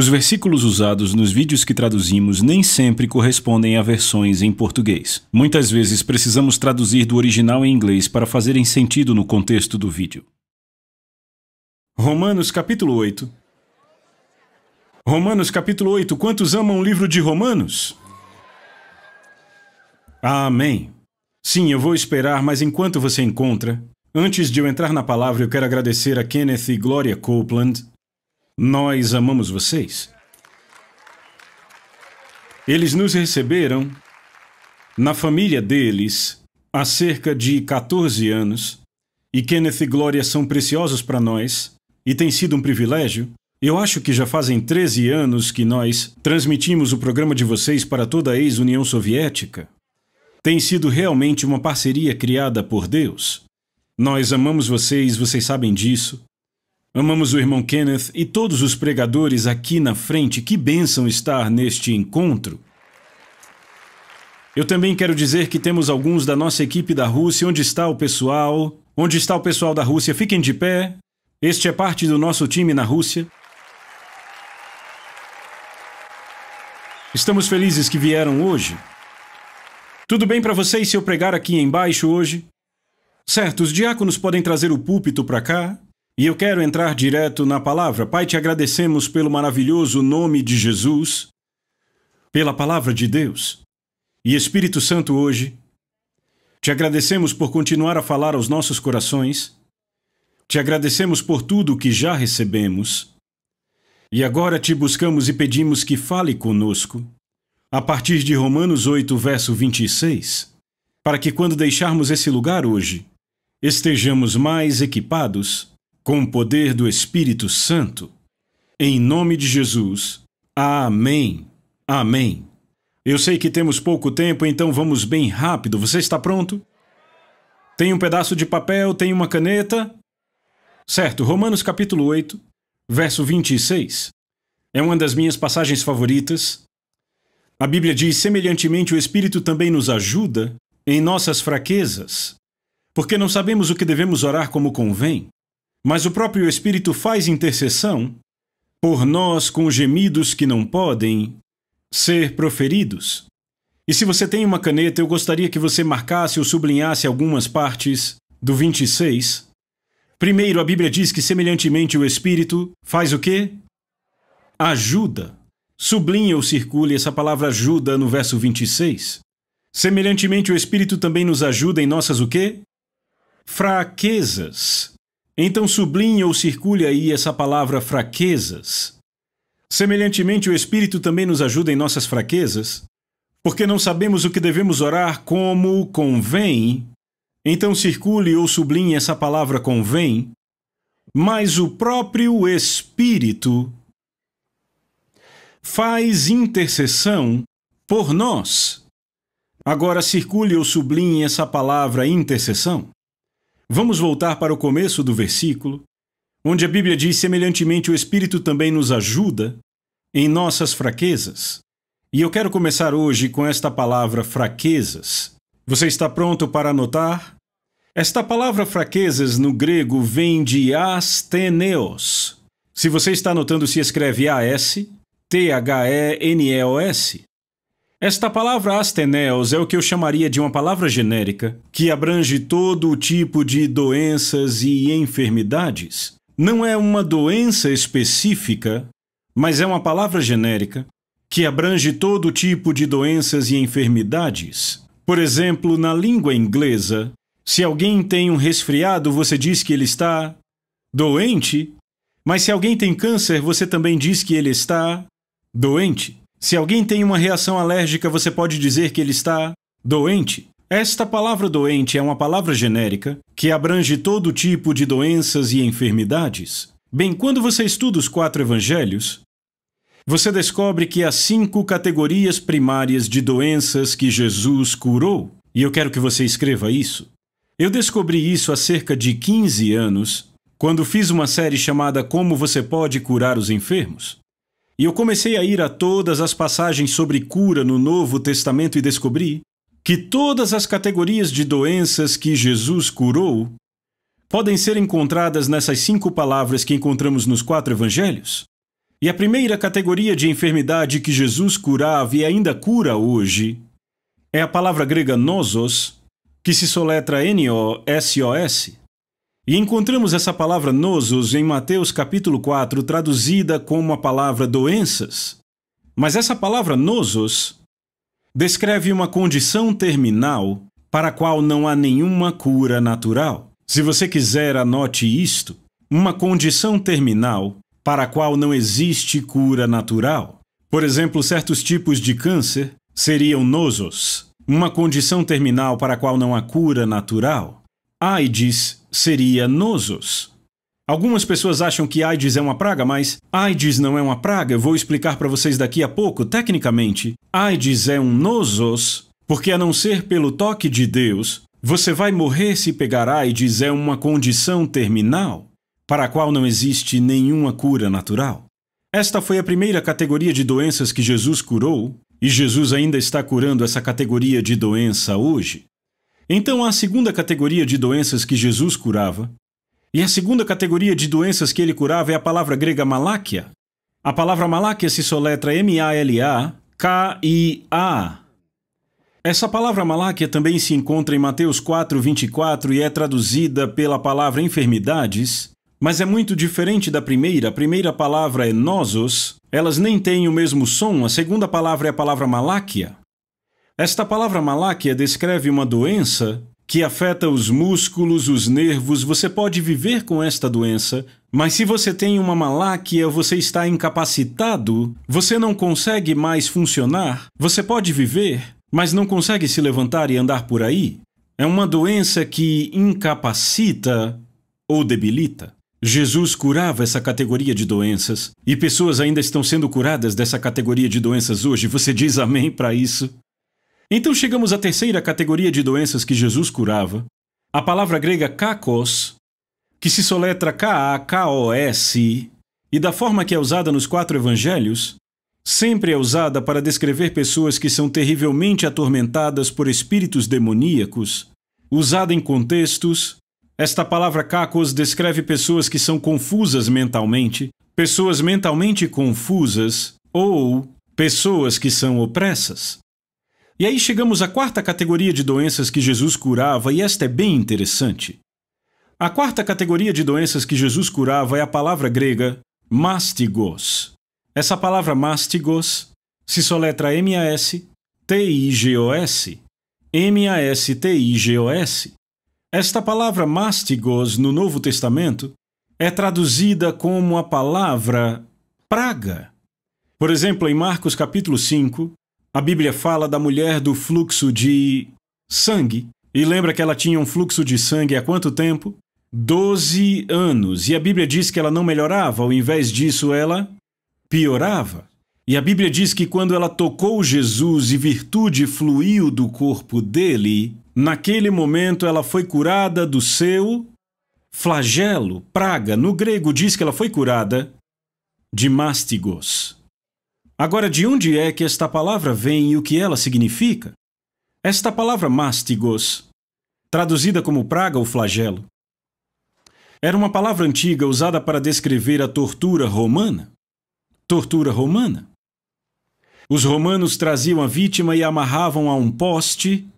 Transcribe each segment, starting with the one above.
Os versículos usados nos vídeos que traduzimos nem sempre correspondem a versões em português. Muitas vezes precisamos traduzir do original em inglês para fazerem sentido no contexto do vídeo. Romanos capítulo 8. Romanos capítulo 8. Quantos amam o livro de Romanos? Amém. Sim, eu vou esperar, mas enquanto você encontra, Antes de eu entrar na palavra, eu quero agradecer a Kenneth e Gloria Copeland nós amamos vocês. Eles nos receberam na família deles há cerca de 14 anos, e Kenneth e Glória são preciosos para nós, e tem sido um privilégio. Eu acho que já fazem 13 anos que nós transmitimos o programa de vocês para toda a ex-União Soviética. Tem sido realmente uma parceria criada por Deus. Nós amamos vocês, vocês sabem disso. Amamos o irmão Kenneth e todos os pregadores aqui na frente. Que bênção estar neste encontro. Eu também quero dizer que temos alguns da nossa equipe da Rússia. Onde está o pessoal? Onde está o pessoal da Rússia? Fiquem de pé. Este é parte do nosso time na Rússia. Estamos felizes que vieram hoje. Tudo bem para vocês se eu pregar aqui embaixo hoje? Certo, os diáconos podem trazer o púlpito para cá. E eu quero entrar direto na palavra. Pai, te agradecemos pelo maravilhoso nome de Jesus, pela palavra de Deus. E Espírito Santo, hoje, te agradecemos por continuar a falar aos nossos corações. Te agradecemos por tudo o que já recebemos. E agora te buscamos e pedimos que fale conosco, a partir de Romanos 8, verso 26, para que quando deixarmos esse lugar hoje, estejamos mais equipados com o poder do Espírito Santo. Em nome de Jesus. Amém. Amém. Eu sei que temos pouco tempo, então vamos bem rápido. Você está pronto? Tem um pedaço de papel, tem uma caneta? Certo, Romanos capítulo 8, verso 26. É uma das minhas passagens favoritas. A Bíblia diz: semelhantemente, o Espírito também nos ajuda em nossas fraquezas, porque não sabemos o que devemos orar como convém mas o próprio Espírito faz intercessão por nós com gemidos que não podem ser proferidos. E se você tem uma caneta, eu gostaria que você marcasse ou sublinhasse algumas partes do 26. Primeiro, a Bíblia diz que semelhantemente o Espírito faz o quê? Ajuda. Sublinha ou circule essa palavra ajuda no verso 26. Semelhantemente o Espírito também nos ajuda em nossas o quê? Fraquezas. Então sublinhe ou circule aí essa palavra fraquezas. Semelhantemente, o Espírito também nos ajuda em nossas fraquezas, porque não sabemos o que devemos orar como convém. Então circule ou sublinhe essa palavra convém, mas o próprio Espírito faz intercessão por nós. Agora circule ou sublinhe essa palavra intercessão. Vamos voltar para o começo do versículo, onde a Bíblia diz semelhantemente: O Espírito também nos ajuda em nossas fraquezas. E eu quero começar hoje com esta palavra fraquezas. Você está pronto para anotar? Esta palavra fraquezas no grego vem de asteneos. Se você está anotando, se escreve A-S, T-H-E-N-E-O-S. Esta palavra asteneos é o que eu chamaria de uma palavra genérica, que abrange todo o tipo de doenças e enfermidades. Não é uma doença específica, mas é uma palavra genérica que abrange todo tipo de doenças e enfermidades. Por exemplo, na língua inglesa, se alguém tem um resfriado, você diz que ele está doente, mas se alguém tem câncer, você também diz que ele está doente. Se alguém tem uma reação alérgica, você pode dizer que ele está doente. Esta palavra doente é uma palavra genérica que abrange todo tipo de doenças e enfermidades. Bem, quando você estuda os quatro evangelhos, você descobre que há cinco categorias primárias de doenças que Jesus curou. E eu quero que você escreva isso. Eu descobri isso há cerca de 15 anos, quando fiz uma série chamada Como Você Pode Curar os Enfermos. E eu comecei a ir a todas as passagens sobre cura no Novo Testamento e descobri que todas as categorias de doenças que Jesus curou podem ser encontradas nessas cinco palavras que encontramos nos quatro evangelhos. E a primeira categoria de enfermidade que Jesus curava e ainda cura hoje é a palavra grega nosos, que se soletra N-O-S-O-S. E encontramos essa palavra nosos em Mateus capítulo 4, traduzida como a palavra doenças. Mas essa palavra nosos descreve uma condição terminal para a qual não há nenhuma cura natural. Se você quiser, anote isto: uma condição terminal para a qual não existe cura natural. Por exemplo, certos tipos de câncer seriam nosos, uma condição terminal para a qual não há cura natural. AIDS seria nosos. Algumas pessoas acham que AIDS é uma praga, mas AIDS não é uma praga, eu vou explicar para vocês daqui a pouco. Tecnicamente, AIDS é um nosos, porque a não ser pelo toque de Deus, você vai morrer se pegar AIDS é uma condição terminal, para a qual não existe nenhuma cura natural. Esta foi a primeira categoria de doenças que Jesus curou, e Jesus ainda está curando essa categoria de doença hoje. Então, há a segunda categoria de doenças que Jesus curava. E a segunda categoria de doenças que ele curava é a palavra grega maláquia. A palavra maláquia se soletra M-A-L-A-K-I-A. Essa palavra maláquia também se encontra em Mateus 4, 24 e é traduzida pela palavra enfermidades, mas é muito diferente da primeira. A primeira palavra é nosos, elas nem têm o mesmo som, a segunda palavra é a palavra maláquia. Esta palavra maláquia descreve uma doença que afeta os músculos, os nervos. Você pode viver com esta doença, mas se você tem uma maláquia, você está incapacitado, você não consegue mais funcionar, você pode viver, mas não consegue se levantar e andar por aí. É uma doença que incapacita ou debilita. Jesus curava essa categoria de doenças e pessoas ainda estão sendo curadas dessa categoria de doenças hoje. Você diz amém para isso? Então chegamos à terceira categoria de doenças que Jesus curava, a palavra grega kakos, que se soletra K-A-K-O-S, e da forma que é usada nos quatro evangelhos, sempre é usada para descrever pessoas que são terrivelmente atormentadas por espíritos demoníacos. Usada em contextos, esta palavra kakos descreve pessoas que são confusas mentalmente, pessoas mentalmente confusas ou pessoas que são opressas. E aí chegamos à quarta categoria de doenças que Jesus curava, e esta é bem interessante. A quarta categoria de doenças que Jesus curava é a palavra grega mastigos. Essa palavra mastigos se soletra M-A-S-T-I-G-O-S. M-A-S-T-I-G-O-S. Esta palavra mastigos no Novo Testamento é traduzida como a palavra praga. Por exemplo, em Marcos capítulo 5, a Bíblia fala da mulher do fluxo de sangue e lembra que ela tinha um fluxo de sangue há quanto tempo? Doze anos. E a Bíblia diz que ela não melhorava, ao invés disso, ela piorava. E a Bíblia diz que quando ela tocou Jesus e virtude fluiu do corpo dele, naquele momento ela foi curada do seu flagelo, praga. No grego diz que ela foi curada de mastigos. Agora, de onde é que esta palavra vem e o que ela significa? Esta palavra mastigos, traduzida como praga ou flagelo, era uma palavra antiga usada para descrever a tortura romana. Tortura romana. Os romanos traziam a vítima e a amarravam a um poste,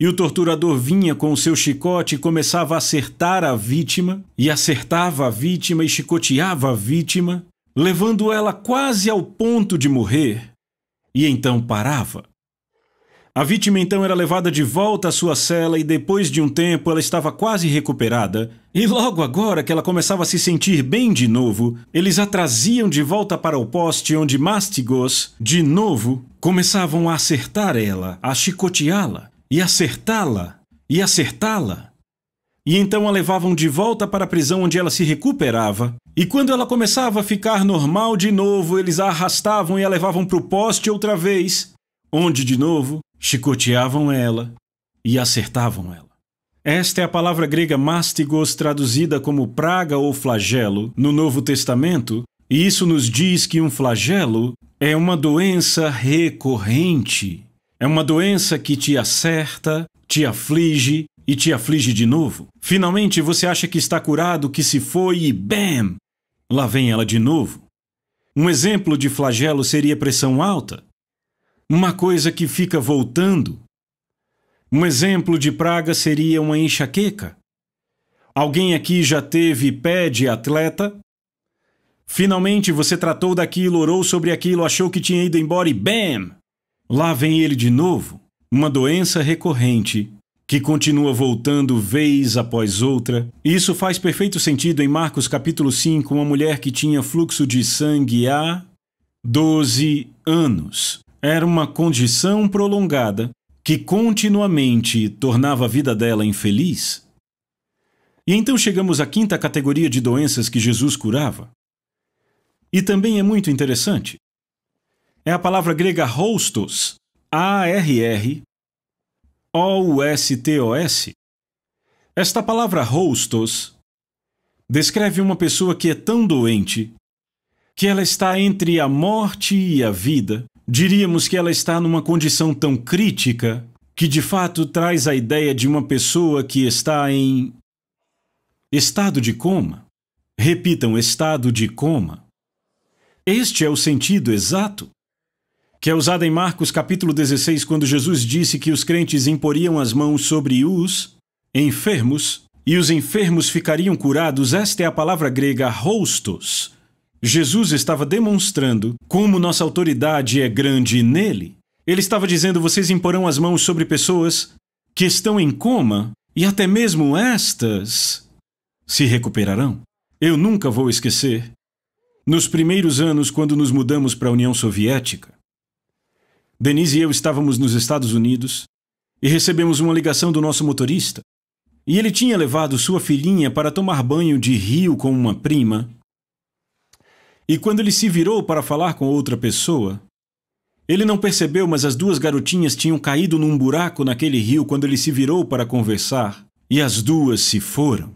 e o torturador vinha com o seu chicote e começava a acertar a vítima, e acertava a vítima e chicoteava a vítima, levando ela quase ao ponto de morrer, e então parava. A vítima então era levada de volta à sua cela e depois de um tempo ela estava quase recuperada, e logo agora que ela começava a se sentir bem de novo, eles a traziam de volta para o poste onde Mastigos, de novo, começavam a acertar ela, a chicoteá-la, e acertá-la, e acertá-la e então a levavam de volta para a prisão onde ela se recuperava. E quando ela começava a ficar normal de novo, eles a arrastavam e a levavam para o poste outra vez, onde de novo chicoteavam ela e acertavam ela. Esta é a palavra grega mastigos, traduzida como praga ou flagelo no Novo Testamento, e isso nos diz que um flagelo é uma doença recorrente. É uma doença que te acerta, te aflige e te aflige de novo. Finalmente você acha que está curado, que se foi e bam! Lá vem ela de novo. Um exemplo de flagelo seria pressão alta, uma coisa que fica voltando. Um exemplo de praga seria uma enxaqueca. Alguém aqui já teve pé de atleta? Finalmente você tratou daquilo, orou sobre aquilo, achou que tinha ido embora e bam! Lá vem ele de novo, uma doença recorrente que continua voltando vez após outra. Isso faz perfeito sentido em Marcos capítulo 5, uma mulher que tinha fluxo de sangue há 12 anos. Era uma condição prolongada que continuamente tornava a vida dela infeliz. E então chegamos à quinta categoria de doenças que Jesus curava. E também é muito interessante. É a palavra grega hostos, A-R-R, o-U-S-T-O-S. Esta palavra hostos descreve uma pessoa que é tão doente que ela está entre a morte e a vida. Diríamos que ela está numa condição tão crítica que de fato traz a ideia de uma pessoa que está em estado de coma. Repitam, estado de coma. Este é o sentido exato que é usada em Marcos capítulo 16, quando Jesus disse que os crentes imporiam as mãos sobre os enfermos e os enfermos ficariam curados, esta é a palavra grega rostos. Jesus estava demonstrando como nossa autoridade é grande nele. Ele estava dizendo: vocês imporão as mãos sobre pessoas que estão em coma e até mesmo estas se recuperarão. Eu nunca vou esquecer. Nos primeiros anos, quando nos mudamos para a União Soviética, Denise e eu estávamos nos Estados Unidos e recebemos uma ligação do nosso motorista. E ele tinha levado sua filhinha para tomar banho de rio com uma prima. E quando ele se virou para falar com outra pessoa, ele não percebeu, mas as duas garotinhas tinham caído num buraco naquele rio quando ele se virou para conversar, e as duas se foram.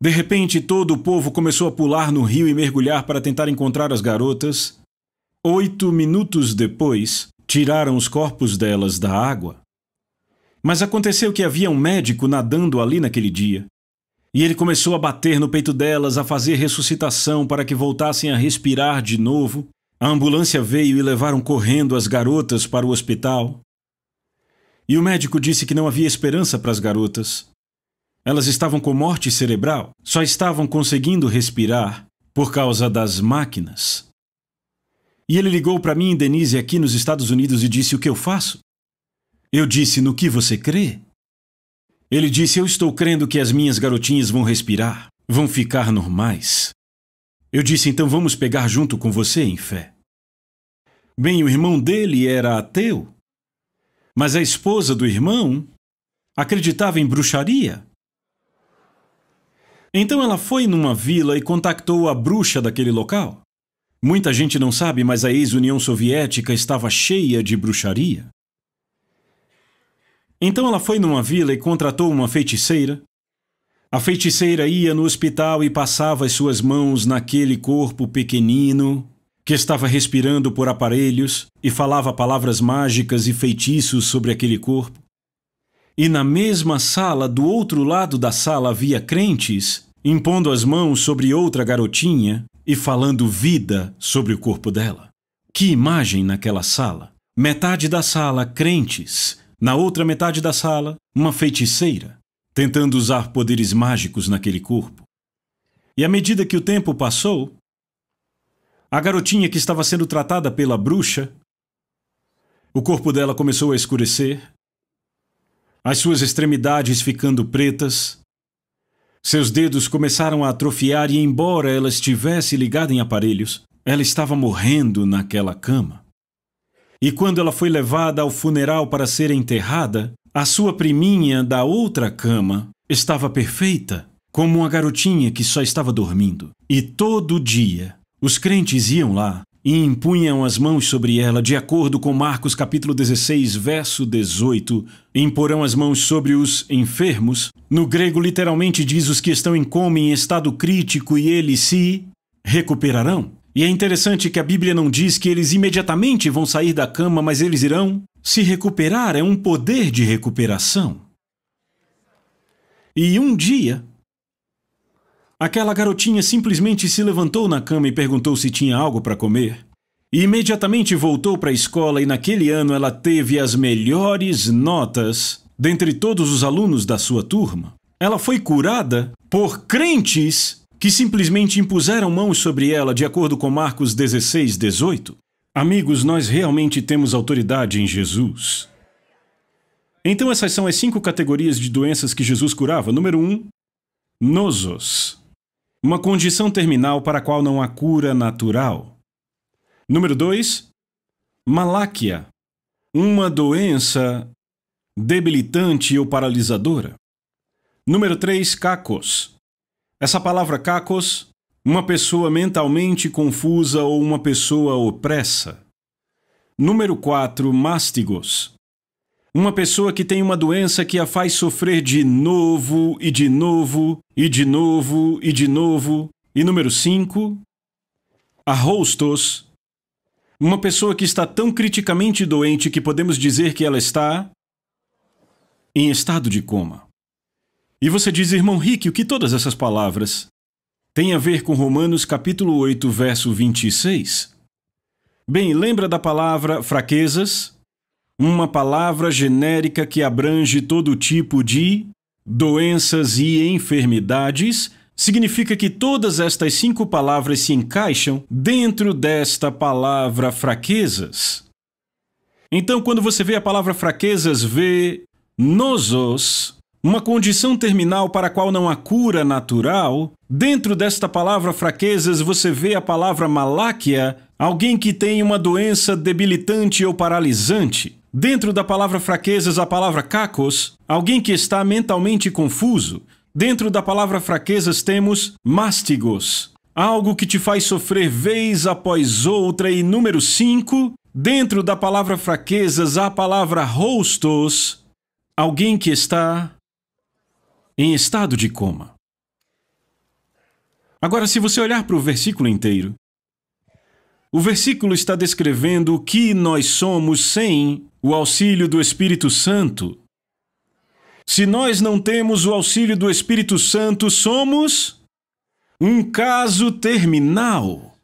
De repente, todo o povo começou a pular no rio e mergulhar para tentar encontrar as garotas, Oito minutos depois, tiraram os corpos delas da água. Mas aconteceu que havia um médico nadando ali naquele dia. E ele começou a bater no peito delas, a fazer ressuscitação para que voltassem a respirar de novo. A ambulância veio e levaram correndo as garotas para o hospital. E o médico disse que não havia esperança para as garotas. Elas estavam com morte cerebral, só estavam conseguindo respirar por causa das máquinas. E ele ligou para mim e Denise aqui nos Estados Unidos e disse: O que eu faço? Eu disse: No que você crê? Ele disse: Eu estou crendo que as minhas garotinhas vão respirar, vão ficar normais. Eu disse: Então vamos pegar junto com você em fé. Bem, o irmão dele era ateu, mas a esposa do irmão acreditava em bruxaria. Então ela foi numa vila e contactou a bruxa daquele local. Muita gente não sabe, mas a ex-União Soviética estava cheia de bruxaria. Então ela foi numa vila e contratou uma feiticeira. A feiticeira ia no hospital e passava as suas mãos naquele corpo pequenino que estava respirando por aparelhos e falava palavras mágicas e feitiços sobre aquele corpo. E na mesma sala, do outro lado da sala, havia crentes impondo as mãos sobre outra garotinha e falando vida sobre o corpo dela. Que imagem naquela sala! Metade da sala, crentes, na outra metade da sala, uma feiticeira, tentando usar poderes mágicos naquele corpo. E à medida que o tempo passou, a garotinha que estava sendo tratada pela bruxa, o corpo dela começou a escurecer, as suas extremidades ficando pretas, seus dedos começaram a atrofiar e, embora ela estivesse ligada em aparelhos, ela estava morrendo naquela cama. E quando ela foi levada ao funeral para ser enterrada, a sua priminha da outra cama estava perfeita, como uma garotinha que só estava dormindo. E todo dia os crentes iam lá e impunham as mãos sobre ela, de acordo com Marcos capítulo 16, verso 18. Imporão as mãos sobre os enfermos. No grego literalmente diz os que estão em coma em estado crítico e eles se recuperarão. E é interessante que a Bíblia não diz que eles imediatamente vão sair da cama, mas eles irão se recuperar, é um poder de recuperação. E um dia, Aquela garotinha simplesmente se levantou na cama e perguntou se tinha algo para comer. E imediatamente voltou para a escola e naquele ano ela teve as melhores notas dentre todos os alunos da sua turma. Ela foi curada por crentes que simplesmente impuseram mãos sobre ela, de acordo com Marcos 16, 18. Amigos, nós realmente temos autoridade em Jesus. Então, essas são as cinco categorias de doenças que Jesus curava. Número um, nosos. Uma condição terminal para a qual não há cura natural. Número 2. Maláquia. Uma doença debilitante ou paralisadora. Número 3. Cacos. Essa palavra cacos, uma pessoa mentalmente confusa ou uma pessoa opressa. Número 4. Mastigos. Uma pessoa que tem uma doença que a faz sofrer de novo e de novo e de novo e de novo. E número 5, arrostos. Uma pessoa que está tão criticamente doente que podemos dizer que ela está em estado de coma. E você diz, irmão Rick, o que todas essas palavras têm a ver com Romanos capítulo 8, verso 26? Bem, lembra da palavra fraquezas? uma palavra genérica que abrange todo tipo de doenças e enfermidades, significa que todas estas cinco palavras se encaixam dentro desta palavra fraquezas. Então, quando você vê a palavra fraquezas, vê nosos, uma condição terminal para a qual não há cura natural. Dentro desta palavra fraquezas, você vê a palavra maláquia, alguém que tem uma doença debilitante ou paralisante. Dentro da palavra fraquezas, a palavra cacos, alguém que está mentalmente confuso. Dentro da palavra fraquezas temos mastigos, algo que te faz sofrer vez após outra. E número 5, dentro da palavra fraquezas, a palavra rostos, alguém que está em estado de coma. Agora, se você olhar para o versículo inteiro, o versículo está descrevendo o que nós somos sem o auxílio do Espírito Santo. Se nós não temos o auxílio do Espírito Santo, somos um caso terminal.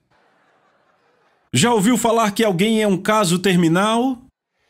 Já ouviu falar que alguém é um caso terminal?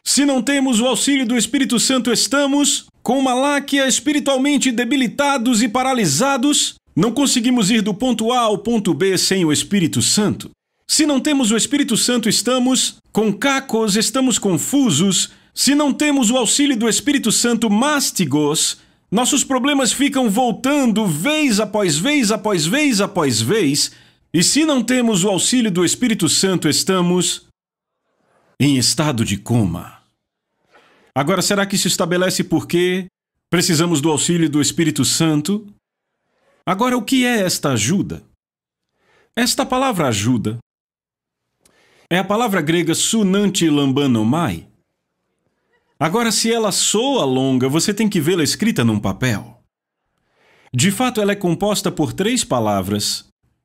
Se não temos o auxílio do Espírito Santo, estamos com Maláquia espiritualmente debilitados e paralisados. Não conseguimos ir do ponto A ao ponto B sem o Espírito Santo. Se não temos o Espírito Santo, estamos com cacos, estamos confusos. Se não temos o auxílio do Espírito Santo, mastigos, nossos problemas ficam voltando vez após vez após vez após vez. E se não temos o auxílio do Espírito Santo, estamos em estado de coma. Agora, será que se estabelece por quê? Precisamos do auxílio do Espírito Santo? Agora, o que é esta ajuda? Esta palavra ajuda é a palavra grega sunanti lambanomai. Agora, se ela soa longa, você tem que vê-la escrita num papel. De fato, ela é composta por três palavras,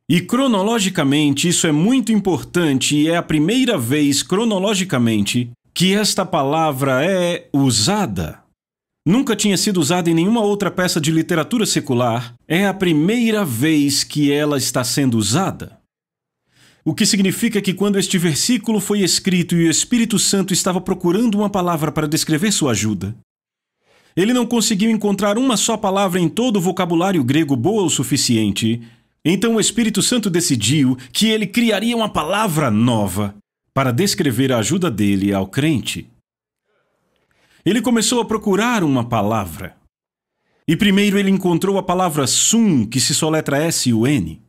e cronologicamente isso é muito importante e é a primeira vez cronologicamente que esta palavra é usada. Nunca tinha sido usada em nenhuma outra peça de literatura secular, é a primeira vez que ela está sendo usada. O que significa que quando este versículo foi escrito e o Espírito Santo estava procurando uma palavra para descrever sua ajuda, ele não conseguiu encontrar uma só palavra em todo o vocabulário grego boa o suficiente. Então o Espírito Santo decidiu que ele criaria uma palavra nova para descrever a ajuda dele ao crente. Ele começou a procurar uma palavra. E primeiro ele encontrou a palavra sum, que se soletra S-U-N.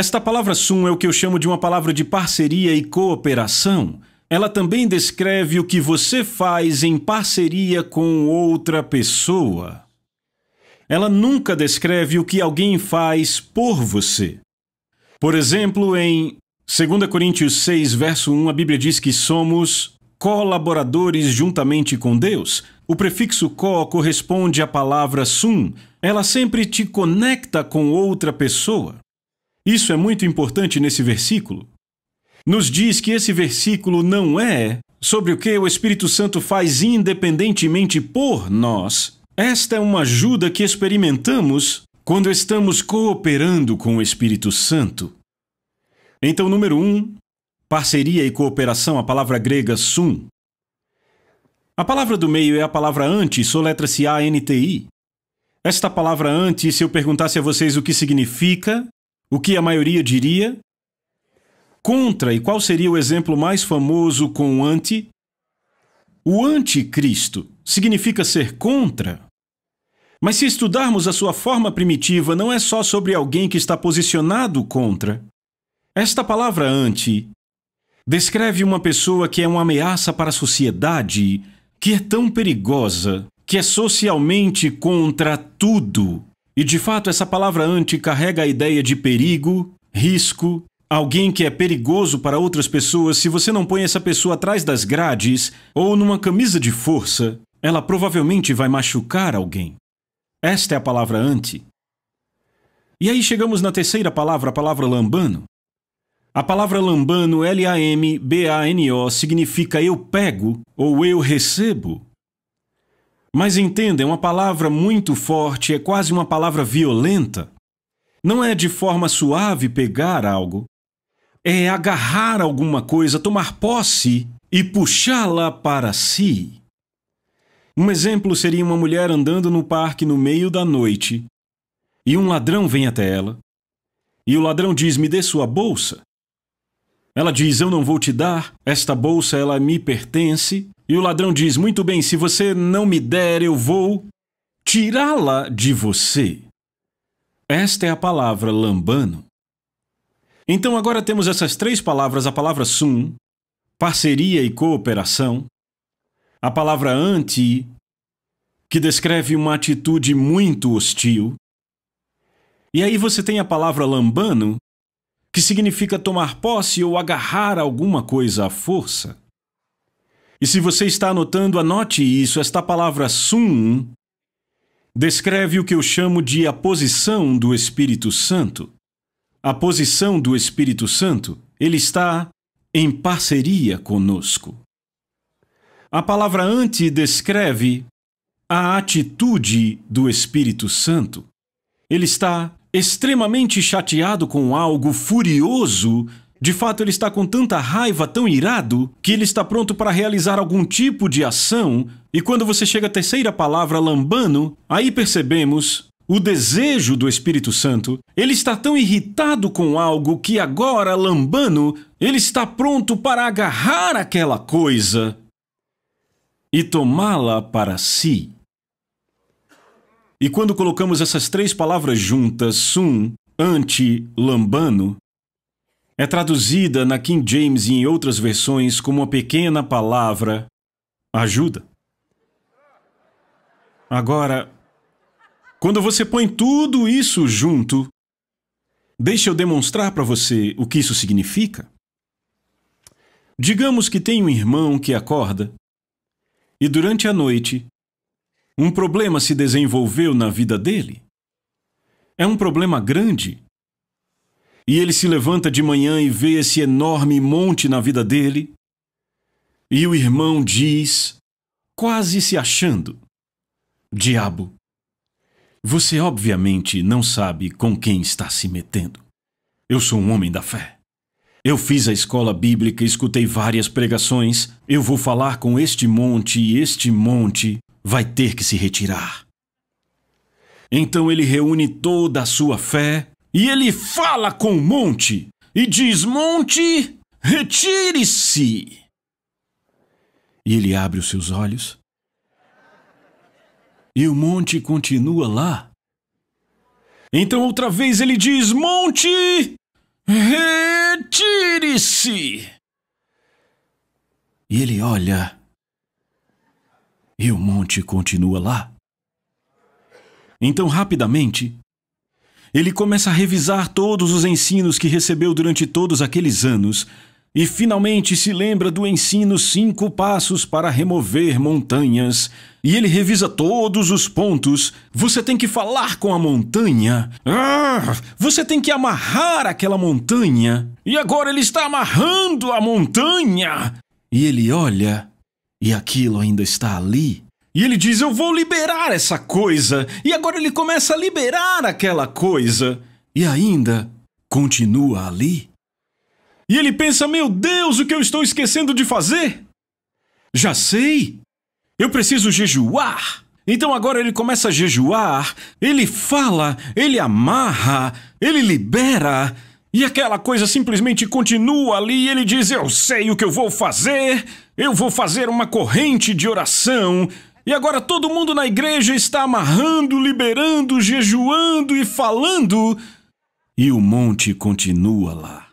Esta palavra sum é o que eu chamo de uma palavra de parceria e cooperação. Ela também descreve o que você faz em parceria com outra pessoa. Ela nunca descreve o que alguém faz por você. Por exemplo, em 2 Coríntios 6, verso 1, a Bíblia diz que somos colaboradores juntamente com Deus. O prefixo co corresponde à palavra sum. Ela sempre te conecta com outra pessoa. Isso é muito importante nesse versículo. Nos diz que esse versículo não é sobre o que o Espírito Santo faz independentemente por nós. Esta é uma ajuda que experimentamos quando estamos cooperando com o Espírito Santo. Então, número um, parceria e cooperação, a palavra grega sum. A palavra do meio é a palavra anti, soletra-se A-N-T-I. Esta palavra anti, se eu perguntasse a vocês o que significa, o que a maioria diria? Contra, e qual seria o exemplo mais famoso com o anti? O anticristo significa ser contra? Mas se estudarmos a sua forma primitiva, não é só sobre alguém que está posicionado contra. Esta palavra anti descreve uma pessoa que é uma ameaça para a sociedade, que é tão perigosa, que é socialmente contra tudo, e de fato, essa palavra anti carrega a ideia de perigo, risco, alguém que é perigoso para outras pessoas. Se você não põe essa pessoa atrás das grades ou numa camisa de força, ela provavelmente vai machucar alguém. Esta é a palavra anti. E aí chegamos na terceira palavra, a palavra lambano. A palavra lambano, L-A-M-B-A-N-O, significa eu pego ou eu recebo. Mas entenda, é uma palavra muito forte, é quase uma palavra violenta. Não é de forma suave pegar algo, é agarrar alguma coisa, tomar posse e puxá-la para si. Um exemplo seria uma mulher andando no parque no meio da noite e um ladrão vem até ela. E o ladrão diz: Me dê sua bolsa. Ela diz: Eu não vou te dar, esta bolsa ela me pertence, e o ladrão diz: Muito bem, se você não me der, eu vou tirá-la de você. Esta é a palavra lambano. Então agora temos essas três palavras: a palavra sum, parceria e cooperação, a palavra anti, que descreve uma atitude muito hostil, e aí você tem a palavra lambano, que significa tomar posse ou agarrar alguma coisa à força. E se você está anotando, anote isso. Esta palavra sum descreve o que eu chamo de a posição do Espírito Santo. A posição do Espírito Santo, ele está em parceria conosco. A palavra ante descreve a atitude do Espírito Santo. Ele está extremamente chateado com algo, furioso de fato, ele está com tanta raiva, tão irado, que ele está pronto para realizar algum tipo de ação, e quando você chega à terceira palavra, lambano, aí percebemos o desejo do Espírito Santo. Ele está tão irritado com algo que agora, lambano, ele está pronto para agarrar aquela coisa e tomá-la para si. E quando colocamos essas três palavras juntas, sum, anti, lambano, é traduzida na King James e em outras versões como a pequena palavra ajuda. Agora, quando você põe tudo isso junto, deixa eu demonstrar para você o que isso significa. Digamos que tem um irmão que acorda e durante a noite um problema se desenvolveu na vida dele. É um problema grande e ele se levanta de manhã e vê esse enorme monte na vida dele, e o irmão diz, quase se achando: Diabo, você obviamente não sabe com quem está se metendo. Eu sou um homem da fé. Eu fiz a escola bíblica, escutei várias pregações. Eu vou falar com este monte e este monte vai ter que se retirar. Então ele reúne toda a sua fé e ele fala com o monte e diz: Monte, retire-se. E ele abre os seus olhos. E o monte continua lá. Então outra vez ele diz: Monte, retire-se. E ele olha. E o monte continua lá. Então, rapidamente, ele começa a revisar todos os ensinos que recebeu durante todos aqueles anos e finalmente se lembra do ensino Cinco Passos para Remover Montanhas. E ele revisa todos os pontos. Você tem que falar com a montanha. Ah, você tem que amarrar aquela montanha. E agora ele está amarrando a montanha. E ele olha e aquilo ainda está ali. E ele diz: Eu vou liberar essa coisa. E agora ele começa a liberar aquela coisa. E ainda continua ali. E ele pensa: Meu Deus, o que eu estou esquecendo de fazer? Já sei. Eu preciso jejuar. Então agora ele começa a jejuar, ele fala, ele amarra, ele libera, e aquela coisa simplesmente continua ali e ele diz: Eu sei o que eu vou fazer, eu vou fazer uma corrente de oração, e agora todo mundo na igreja está amarrando, liberando, jejuando e falando, e o monte continua lá.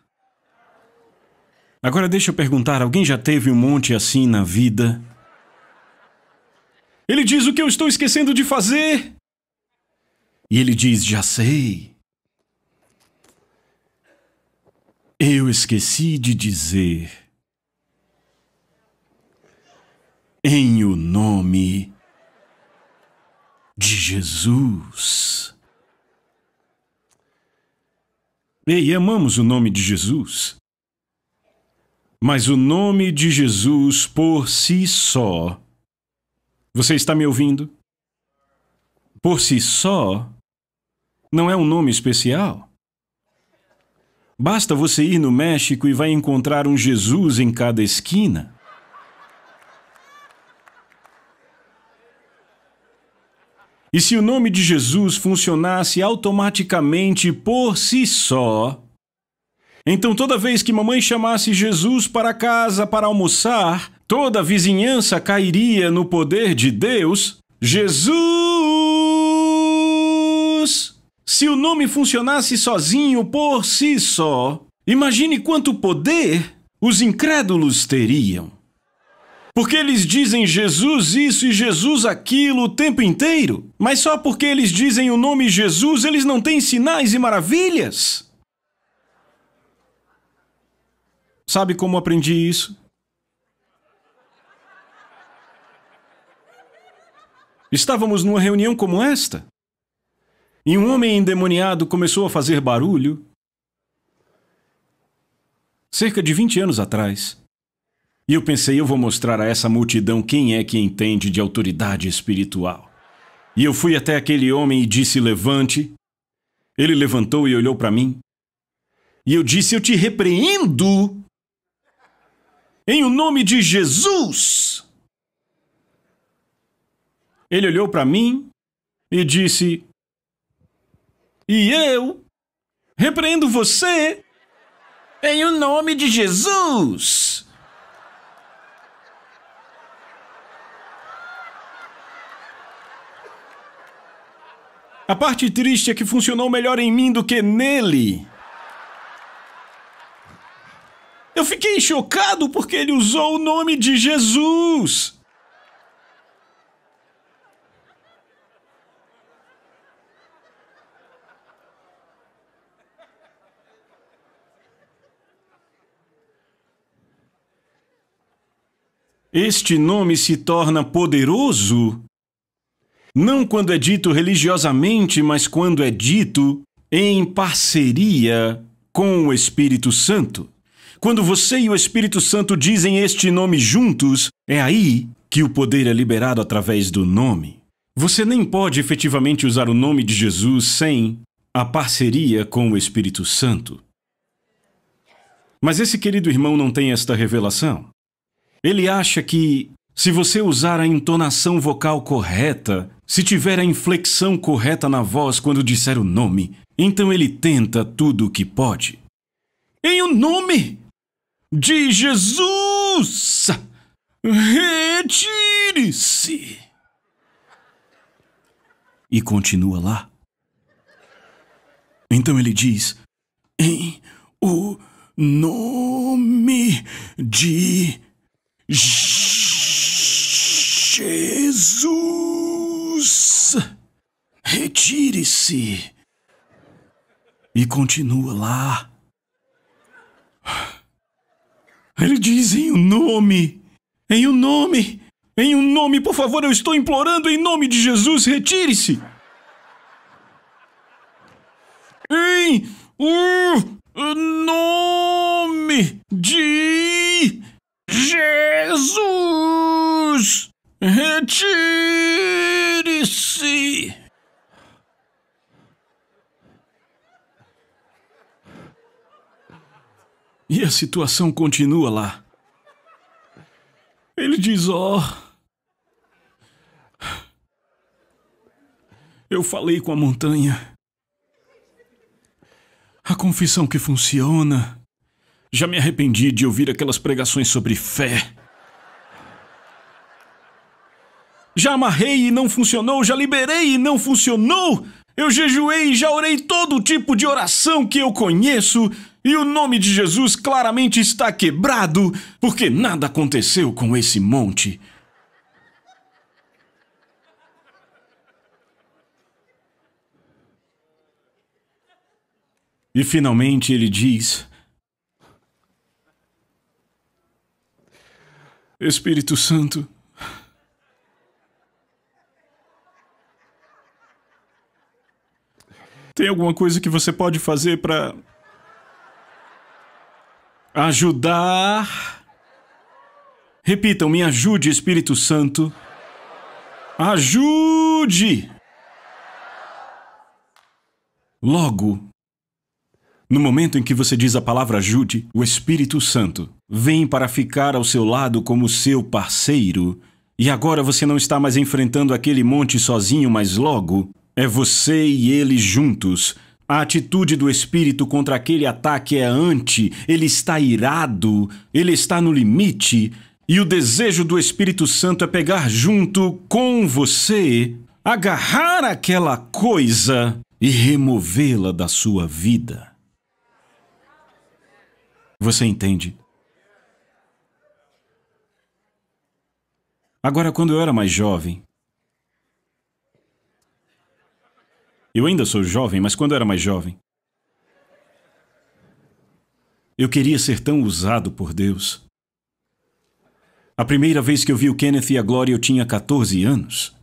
Agora deixa eu perguntar: alguém já teve um monte assim na vida? Ele diz o que eu estou esquecendo de fazer. E ele diz: já sei. Eu esqueci de dizer em o nome de Jesus. Ei, amamos o nome de Jesus, mas o nome de Jesus por si só. Você está me ouvindo? Por si só, não é um nome especial. Basta você ir no México e vai encontrar um Jesus em cada esquina. E se o nome de Jesus funcionasse automaticamente por si só, então toda vez que mamãe chamasse Jesus para casa para almoçar, toda a vizinhança cairia no poder de Deus. Jesus! Se o nome funcionasse sozinho por si só, imagine quanto poder os incrédulos teriam. Porque eles dizem Jesus isso e Jesus aquilo o tempo inteiro? Mas só porque eles dizem o nome Jesus, eles não têm sinais e maravilhas? Sabe como aprendi isso? Estávamos numa reunião como esta. E um homem endemoniado começou a fazer barulho. Cerca de 20 anos atrás. E eu pensei, eu vou mostrar a essa multidão quem é que entende de autoridade espiritual. E eu fui até aquele homem e disse: Levante. Ele levantou e olhou para mim. E eu disse: Eu te repreendo. Em o nome de Jesus. Ele olhou para mim e disse: E eu repreendo você. Em o nome de Jesus. A parte triste é que funcionou melhor em mim do que nele. Eu fiquei chocado porque ele usou o nome de Jesus. Este nome se torna poderoso não quando é dito religiosamente, mas quando é dito em parceria com o Espírito Santo. Quando você e o Espírito Santo dizem este nome juntos, é aí que o poder é liberado através do nome. Você nem pode efetivamente usar o nome de Jesus sem a parceria com o Espírito Santo. Mas esse querido irmão não tem esta revelação. Ele acha que se você usar a entonação vocal correta, se tiver a inflexão correta na voz quando disser o nome, então ele tenta tudo o que pode. Em o nome de Jesus, retire-se! E continua lá. Então ele diz: Em o nome de Jesus Jesus! Retire-se! E continua lá. Ele diz em o um nome, em o um nome, em o um nome, por favor, eu estou implorando em nome de Jesus, retire-se! Em o nome de Jesus! Retire-se! E a situação continua lá. Ele diz: Ó. Oh, eu falei com a montanha. A confissão que funciona. Já me arrependi de ouvir aquelas pregações sobre fé. Já amarrei e não funcionou, já liberei e não funcionou. Eu jejuei e já orei todo tipo de oração que eu conheço, e o nome de Jesus claramente está quebrado, porque nada aconteceu com esse monte. E finalmente ele diz: Espírito Santo, Tem alguma coisa que você pode fazer para ajudar? Repitam, me ajude, Espírito Santo. Ajude! Logo, no momento em que você diz a palavra ajude, o Espírito Santo vem para ficar ao seu lado como seu parceiro. E agora você não está mais enfrentando aquele monte sozinho, mas logo é você e ele juntos. A atitude do espírito contra aquele ataque é anti, ele está irado, ele está no limite. E o desejo do Espírito Santo é pegar junto com você, agarrar aquela coisa e removê-la da sua vida. Você entende? Agora, quando eu era mais jovem, Eu ainda sou jovem, mas quando era mais jovem, eu queria ser tão usado por Deus. A primeira vez que eu vi o Kenneth e a Glória, eu tinha 14 anos.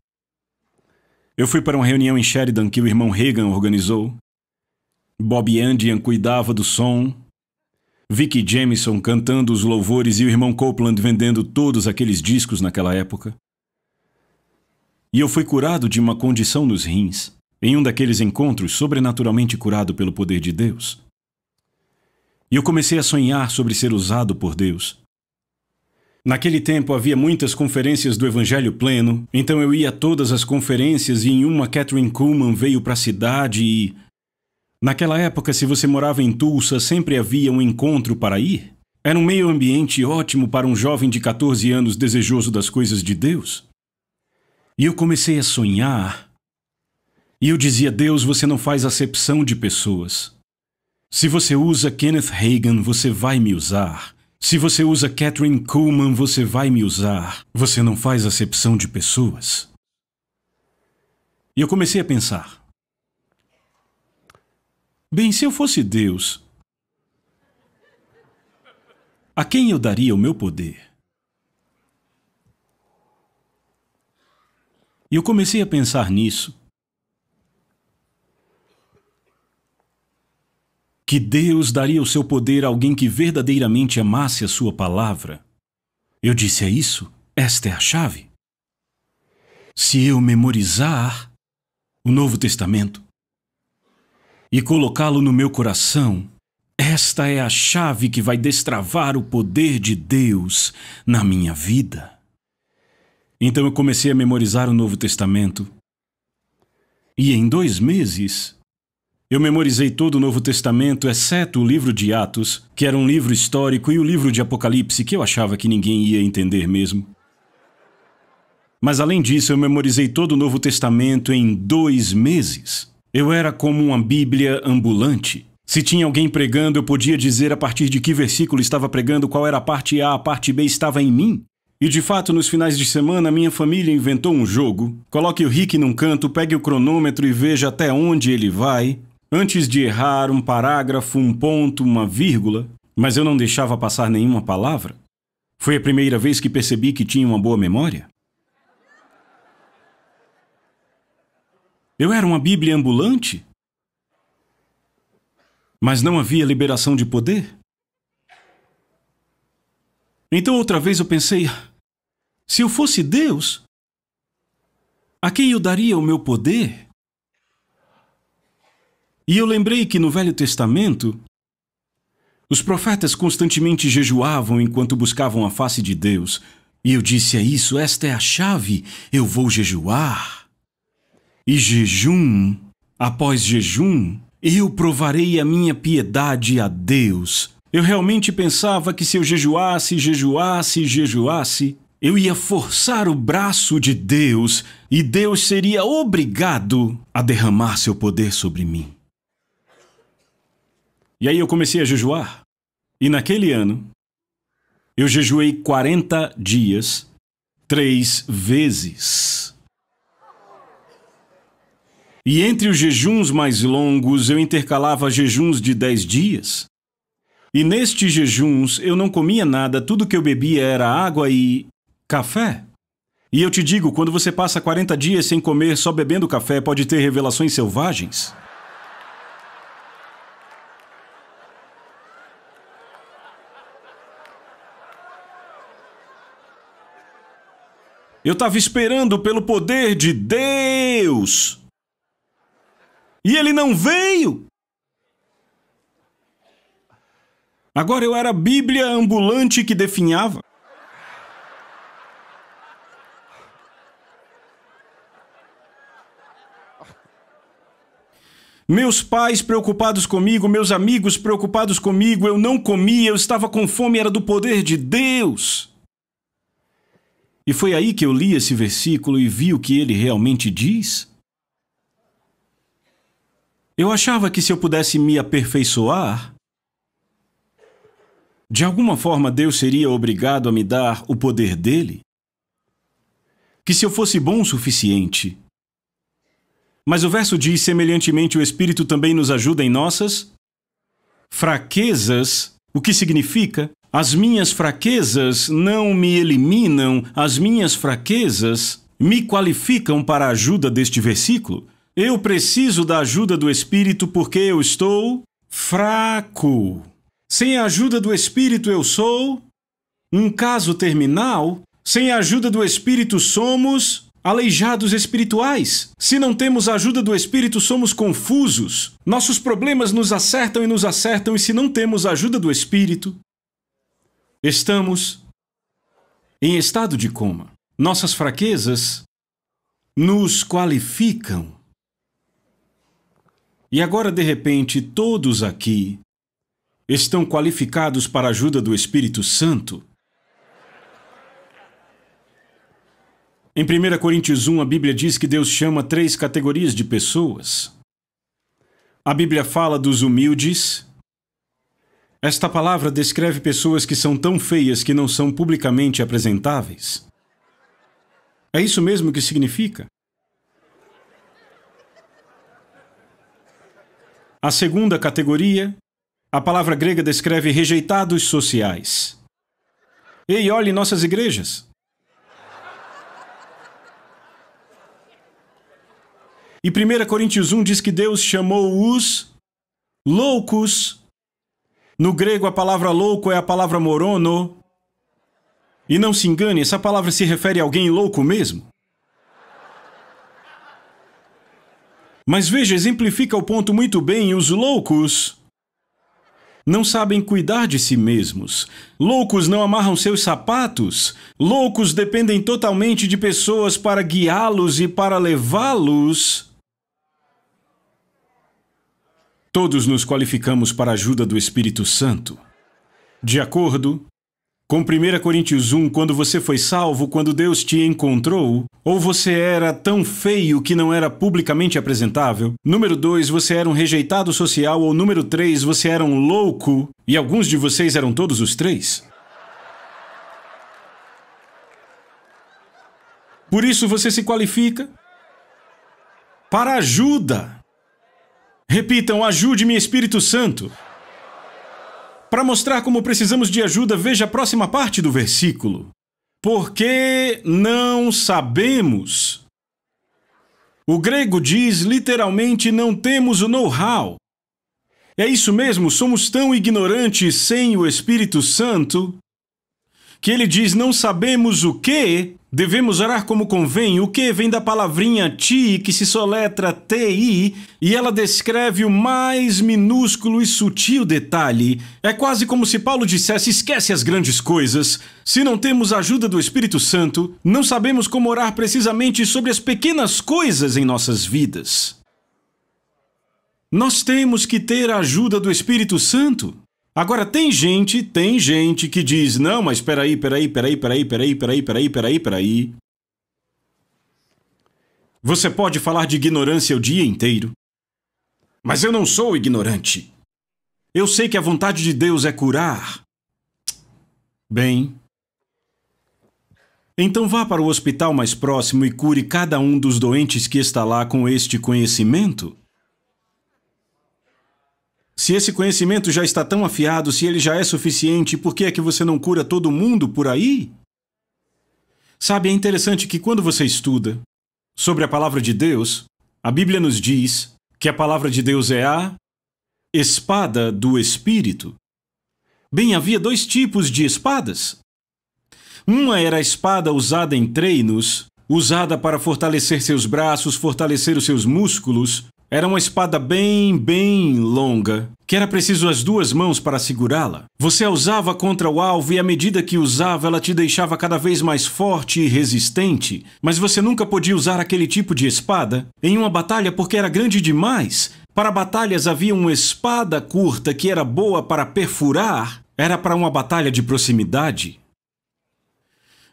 Eu fui para uma reunião em Sheridan que o irmão Reagan organizou. Bob Andian cuidava do som, Vicky Jameson cantando os louvores e o irmão Copeland vendendo todos aqueles discos naquela época. E eu fui curado de uma condição nos rins em um daqueles encontros sobrenaturalmente curado pelo poder de Deus. E eu comecei a sonhar sobre ser usado por Deus. Naquele tempo havia muitas conferências do Evangelho Pleno, então eu ia a todas as conferências e em uma Catherine Kuhlman veio para a cidade e. Naquela época, se você morava em Tulsa, sempre havia um encontro para ir. Era um meio ambiente ótimo para um jovem de 14 anos desejoso das coisas de Deus. E eu comecei a sonhar e eu dizia: Deus, você não faz acepção de pessoas. Se você usa Kenneth Hagan, você vai me usar. Se você usa Catherine Kuhlman, você vai me usar. Você não faz acepção de pessoas. E eu comecei a pensar: Bem, se eu fosse Deus, a quem eu daria o meu poder? E eu comecei a pensar nisso. que Deus daria o seu poder a alguém que verdadeiramente amasse a sua palavra. Eu disse: é isso? Esta é a chave? Se eu memorizar o Novo Testamento e colocá-lo no meu coração, esta é a chave que vai destravar o poder de Deus na minha vida. Então eu comecei a memorizar o Novo Testamento. E em dois meses eu memorizei todo o Novo Testamento, exceto o livro de Atos, que era um livro histórico, e o livro de Apocalipse, que eu achava que ninguém ia entender mesmo. Mas além disso, eu memorizei todo o Novo Testamento em dois meses. Eu era como uma Bíblia ambulante. Se tinha alguém pregando, eu podia dizer a partir de que versículo estava pregando, qual era a parte A, a parte B estava em mim. E de fato, nos finais de semana, minha família inventou um jogo. Coloque o Rick num canto, pegue o cronômetro e veja até onde ele vai. Antes de errar um parágrafo, um ponto, uma vírgula, mas eu não deixava passar nenhuma palavra? Foi a primeira vez que percebi que tinha uma boa memória? Eu era uma Bíblia ambulante? Mas não havia liberação de poder? Então outra vez eu pensei: se eu fosse Deus, a quem eu daria o meu poder? E eu lembrei que no Velho Testamento, os profetas constantemente jejuavam enquanto buscavam a face de Deus. E eu disse: É isso, esta é a chave, eu vou jejuar. E jejum, após jejum, eu provarei a minha piedade a Deus. Eu realmente pensava que se eu jejuasse, jejuasse, jejuasse, eu ia forçar o braço de Deus e Deus seria obrigado a derramar seu poder sobre mim. E aí eu comecei a jejuar. E naquele ano, eu jejuei 40 dias, três vezes. E entre os jejuns mais longos, eu intercalava jejuns de 10 dias. E nestes jejuns, eu não comia nada, tudo que eu bebia era água e café. E eu te digo, quando você passa 40 dias sem comer só bebendo café, pode ter revelações selvagens. Eu estava esperando pelo poder de Deus. E ele não veio. Agora eu era a Bíblia ambulante que definhava. Meus pais preocupados comigo, meus amigos preocupados comigo, eu não comia, eu estava com fome, era do poder de Deus. E foi aí que eu li esse versículo e vi o que ele realmente diz? Eu achava que se eu pudesse me aperfeiçoar, de alguma forma Deus seria obrigado a me dar o poder dele? Que se eu fosse bom o suficiente. Mas o verso diz: semelhantemente, o Espírito também nos ajuda em nossas fraquezas, o que significa as minhas fraquezas não me eliminam, as minhas fraquezas me qualificam para a ajuda deste versículo. Eu preciso da ajuda do Espírito porque eu estou fraco. Sem a ajuda do Espírito eu sou um caso terminal. Sem a ajuda do Espírito somos aleijados espirituais. Se não temos a ajuda do Espírito, somos confusos. Nossos problemas nos acertam e nos acertam, e se não temos a ajuda do Espírito, Estamos em estado de coma. Nossas fraquezas nos qualificam. E agora, de repente, todos aqui estão qualificados para a ajuda do Espírito Santo? Em 1 Coríntios 1, a Bíblia diz que Deus chama três categorias de pessoas. A Bíblia fala dos humildes, esta palavra descreve pessoas que são tão feias que não são publicamente apresentáveis. É isso mesmo que significa? A segunda categoria, a palavra grega descreve rejeitados sociais. Ei, olhe nossas igrejas. E 1 Coríntios 1 diz que Deus chamou os loucos no grego, a palavra louco é a palavra morono. E não se engane, essa palavra se refere a alguém louco mesmo. Mas veja, exemplifica o ponto muito bem: os loucos não sabem cuidar de si mesmos. Loucos não amarram seus sapatos. Loucos dependem totalmente de pessoas para guiá-los e para levá-los Todos nos qualificamos para a ajuda do Espírito Santo. De acordo com 1 Coríntios 1, quando você foi salvo, quando Deus te encontrou, ou você era tão feio que não era publicamente apresentável, número 2, você era um rejeitado social, ou número 3, você era um louco, e alguns de vocês eram todos os três. Por isso você se qualifica para ajuda Repitam: Ajude-me, Espírito Santo. Para mostrar como precisamos de ajuda, veja a próxima parte do versículo. Porque não sabemos. O grego diz literalmente: não temos o know-how. É isso mesmo, somos tão ignorantes sem o Espírito Santo que ele diz: não sabemos o que Devemos orar como convém, o que vem da palavrinha ti, que se soletra ti, e ela descreve o mais minúsculo e sutil detalhe. É quase como se Paulo dissesse: esquece as grandes coisas. Se não temos a ajuda do Espírito Santo, não sabemos como orar precisamente sobre as pequenas coisas em nossas vidas. Nós temos que ter a ajuda do Espírito Santo. Agora tem gente, tem gente que diz: "Não, mas peraí, peraí, peraí, peraí, peraí, peraí, peraí, peraí, aí. Você pode falar de ignorância o dia inteiro. Mas eu não sou ignorante. Eu sei que a vontade de Deus é curar. Bem, então vá para o hospital mais próximo e cure cada um dos doentes que está lá com este conhecimento? Se esse conhecimento já está tão afiado, se ele já é suficiente, por que é que você não cura todo mundo por aí? Sabe, é interessante que quando você estuda sobre a palavra de Deus, a Bíblia nos diz que a palavra de Deus é a espada do Espírito. Bem, havia dois tipos de espadas. Uma era a espada usada em treinos, usada para fortalecer seus braços, fortalecer os seus músculos, era uma espada bem, bem longa, que era preciso as duas mãos para segurá-la. Você a usava contra o alvo e à medida que usava, ela te deixava cada vez mais forte e resistente, mas você nunca podia usar aquele tipo de espada em uma batalha porque era grande demais. Para batalhas havia uma espada curta que era boa para perfurar, era para uma batalha de proximidade.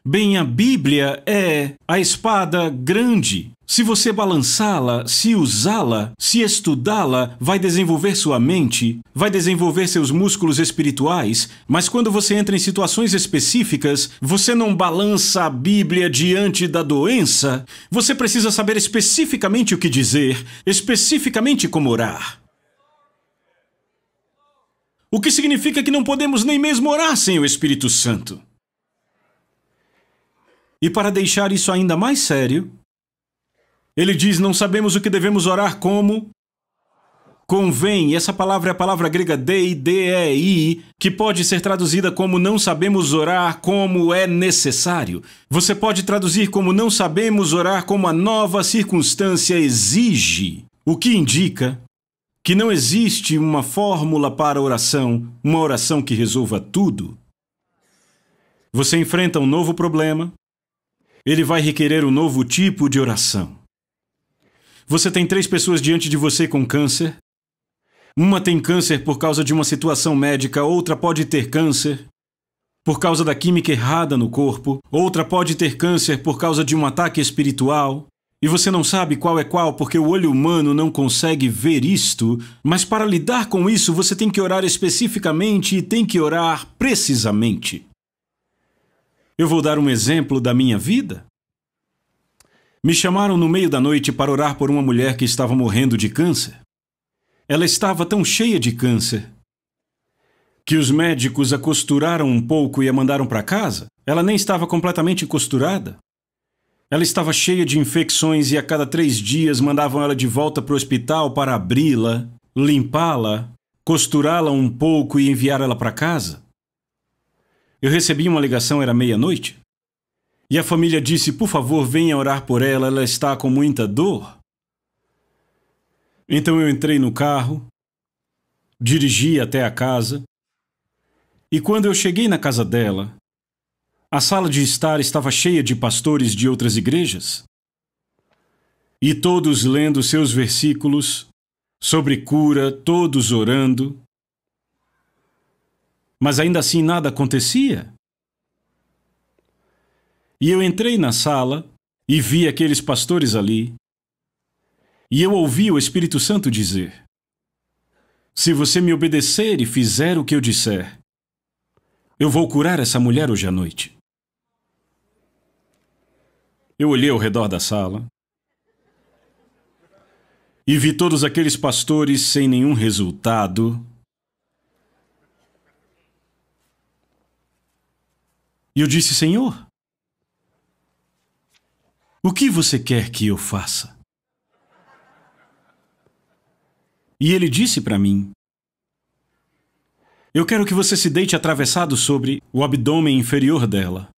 Bem, a Bíblia é a espada grande. Se você balançá-la, se usá-la, se estudá-la, vai desenvolver sua mente, vai desenvolver seus músculos espirituais, mas quando você entra em situações específicas, você não balança a Bíblia diante da doença. Você precisa saber especificamente o que dizer, especificamente como orar. O que significa que não podemos nem mesmo orar sem o Espírito Santo. E para deixar isso ainda mais sério, ele diz: Não sabemos o que devemos orar como. Convém, essa palavra é a palavra grega deidei, que pode ser traduzida como não sabemos orar como é necessário. Você pode traduzir como não sabemos orar como a nova circunstância exige, o que indica que não existe uma fórmula para oração, uma oração que resolva tudo. Você enfrenta um novo problema, ele vai requerer um novo tipo de oração. Você tem três pessoas diante de você com câncer. Uma tem câncer por causa de uma situação médica, outra pode ter câncer por causa da química errada no corpo, outra pode ter câncer por causa de um ataque espiritual. E você não sabe qual é qual porque o olho humano não consegue ver isto, mas para lidar com isso você tem que orar especificamente e tem que orar precisamente. Eu vou dar um exemplo da minha vida? Me chamaram no meio da noite para orar por uma mulher que estava morrendo de câncer. Ela estava tão cheia de câncer que os médicos a costuraram um pouco e a mandaram para casa. Ela nem estava completamente costurada. Ela estava cheia de infecções e a cada três dias mandavam ela de volta para o hospital para abri-la, limpá-la, costurá-la um pouco e enviar ela para casa. Eu recebi uma ligação, era meia-noite. E a família disse: por favor, venha orar por ela, ela está com muita dor. Então eu entrei no carro, dirigi até a casa. E quando eu cheguei na casa dela, a sala de estar estava cheia de pastores de outras igrejas. E todos lendo seus versículos sobre cura, todos orando, mas ainda assim nada acontecia. E eu entrei na sala e vi aqueles pastores ali, e eu ouvi o Espírito Santo dizer: Se você me obedecer e fizer o que eu disser, eu vou curar essa mulher hoje à noite. Eu olhei ao redor da sala e vi todos aqueles pastores sem nenhum resultado E eu disse: Senhor, o que você quer que eu faça? E ele disse para mim: Eu quero que você se deite atravessado sobre o abdômen inferior dela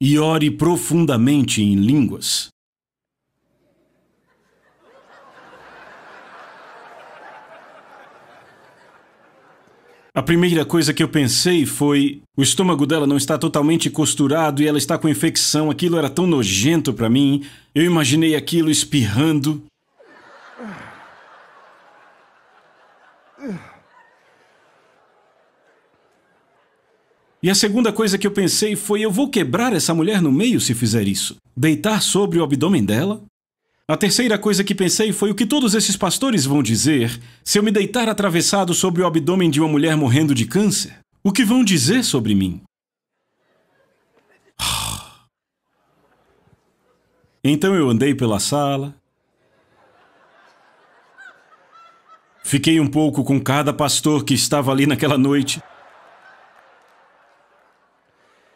e ore profundamente em línguas. A primeira coisa que eu pensei foi: o estômago dela não está totalmente costurado e ela está com infecção. Aquilo era tão nojento para mim. Eu imaginei aquilo espirrando. E a segunda coisa que eu pensei foi: eu vou quebrar essa mulher no meio se fizer isso. Deitar sobre o abdômen dela, a terceira coisa que pensei foi o que todos esses pastores vão dizer se eu me deitar atravessado sobre o abdômen de uma mulher morrendo de câncer. O que vão dizer sobre mim? Então eu andei pela sala. Fiquei um pouco com cada pastor que estava ali naquela noite.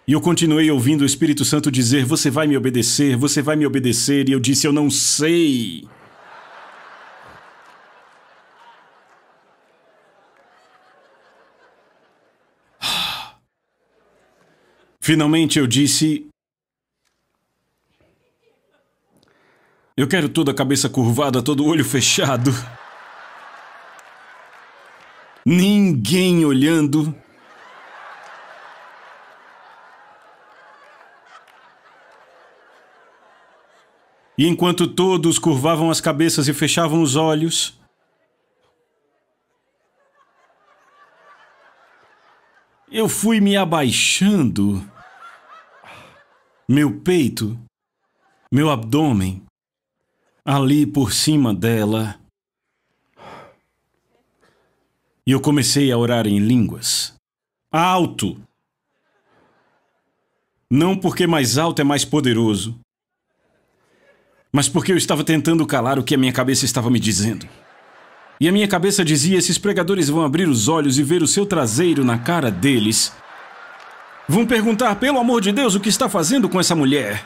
E eu continuei ouvindo o Espírito Santo dizer: Você vai me obedecer, você vai me obedecer. E eu disse: Eu não sei. Finalmente eu disse: Eu quero toda a cabeça curvada, todo o olho fechado. Ninguém olhando. E enquanto todos curvavam as cabeças e fechavam os olhos, eu fui me abaixando. Meu peito, meu abdômen, ali por cima dela. E eu comecei a orar em línguas. Alto! Não porque mais alto é mais poderoso, mas porque eu estava tentando calar o que a minha cabeça estava me dizendo. E a minha cabeça dizia: esses pregadores vão abrir os olhos e ver o seu traseiro na cara deles. Vão perguntar, pelo amor de Deus, o que está fazendo com essa mulher?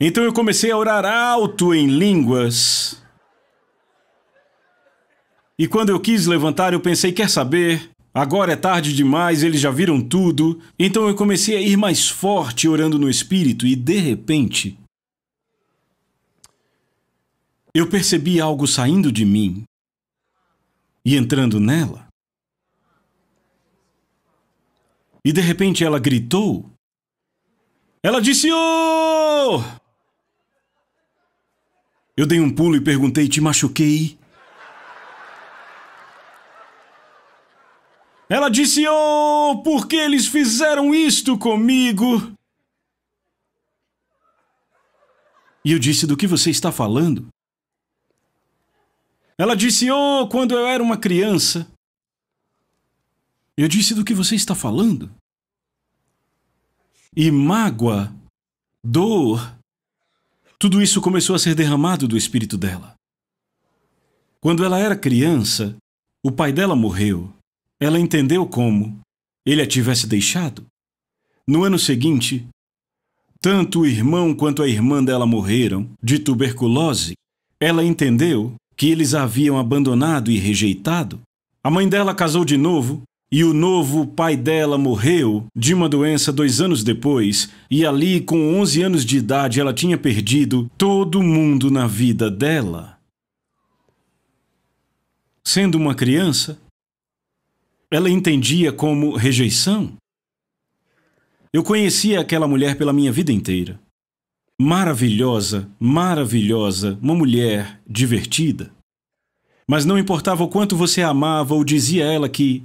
Então eu comecei a orar alto em línguas. E quando eu quis levantar, eu pensei: quer saber? Agora é tarde demais, eles já viram tudo. Então eu comecei a ir mais forte orando no espírito e de repente eu percebi algo saindo de mim e entrando nela. E de repente ela gritou. Ela disse: "Oh!" Eu dei um pulo e perguntei: "Te machuquei?" Ela disse: Oh, por que eles fizeram isto comigo? E eu disse: Do que você está falando? Ela disse: Oh, quando eu era uma criança. Eu disse: Do que você está falando? E mágoa, dor, tudo isso começou a ser derramado do espírito dela. Quando ela era criança, o pai dela morreu. Ela entendeu como ele a tivesse deixado. No ano seguinte, tanto o irmão quanto a irmã dela morreram de tuberculose. Ela entendeu que eles a haviam abandonado e rejeitado. A mãe dela casou de novo e o novo pai dela morreu de uma doença dois anos depois. E ali, com 11 anos de idade, ela tinha perdido todo mundo na vida dela. Sendo uma criança, ela entendia como rejeição. Eu conhecia aquela mulher pela minha vida inteira. Maravilhosa, maravilhosa, uma mulher divertida. Mas não importava o quanto você a amava ou dizia a ela que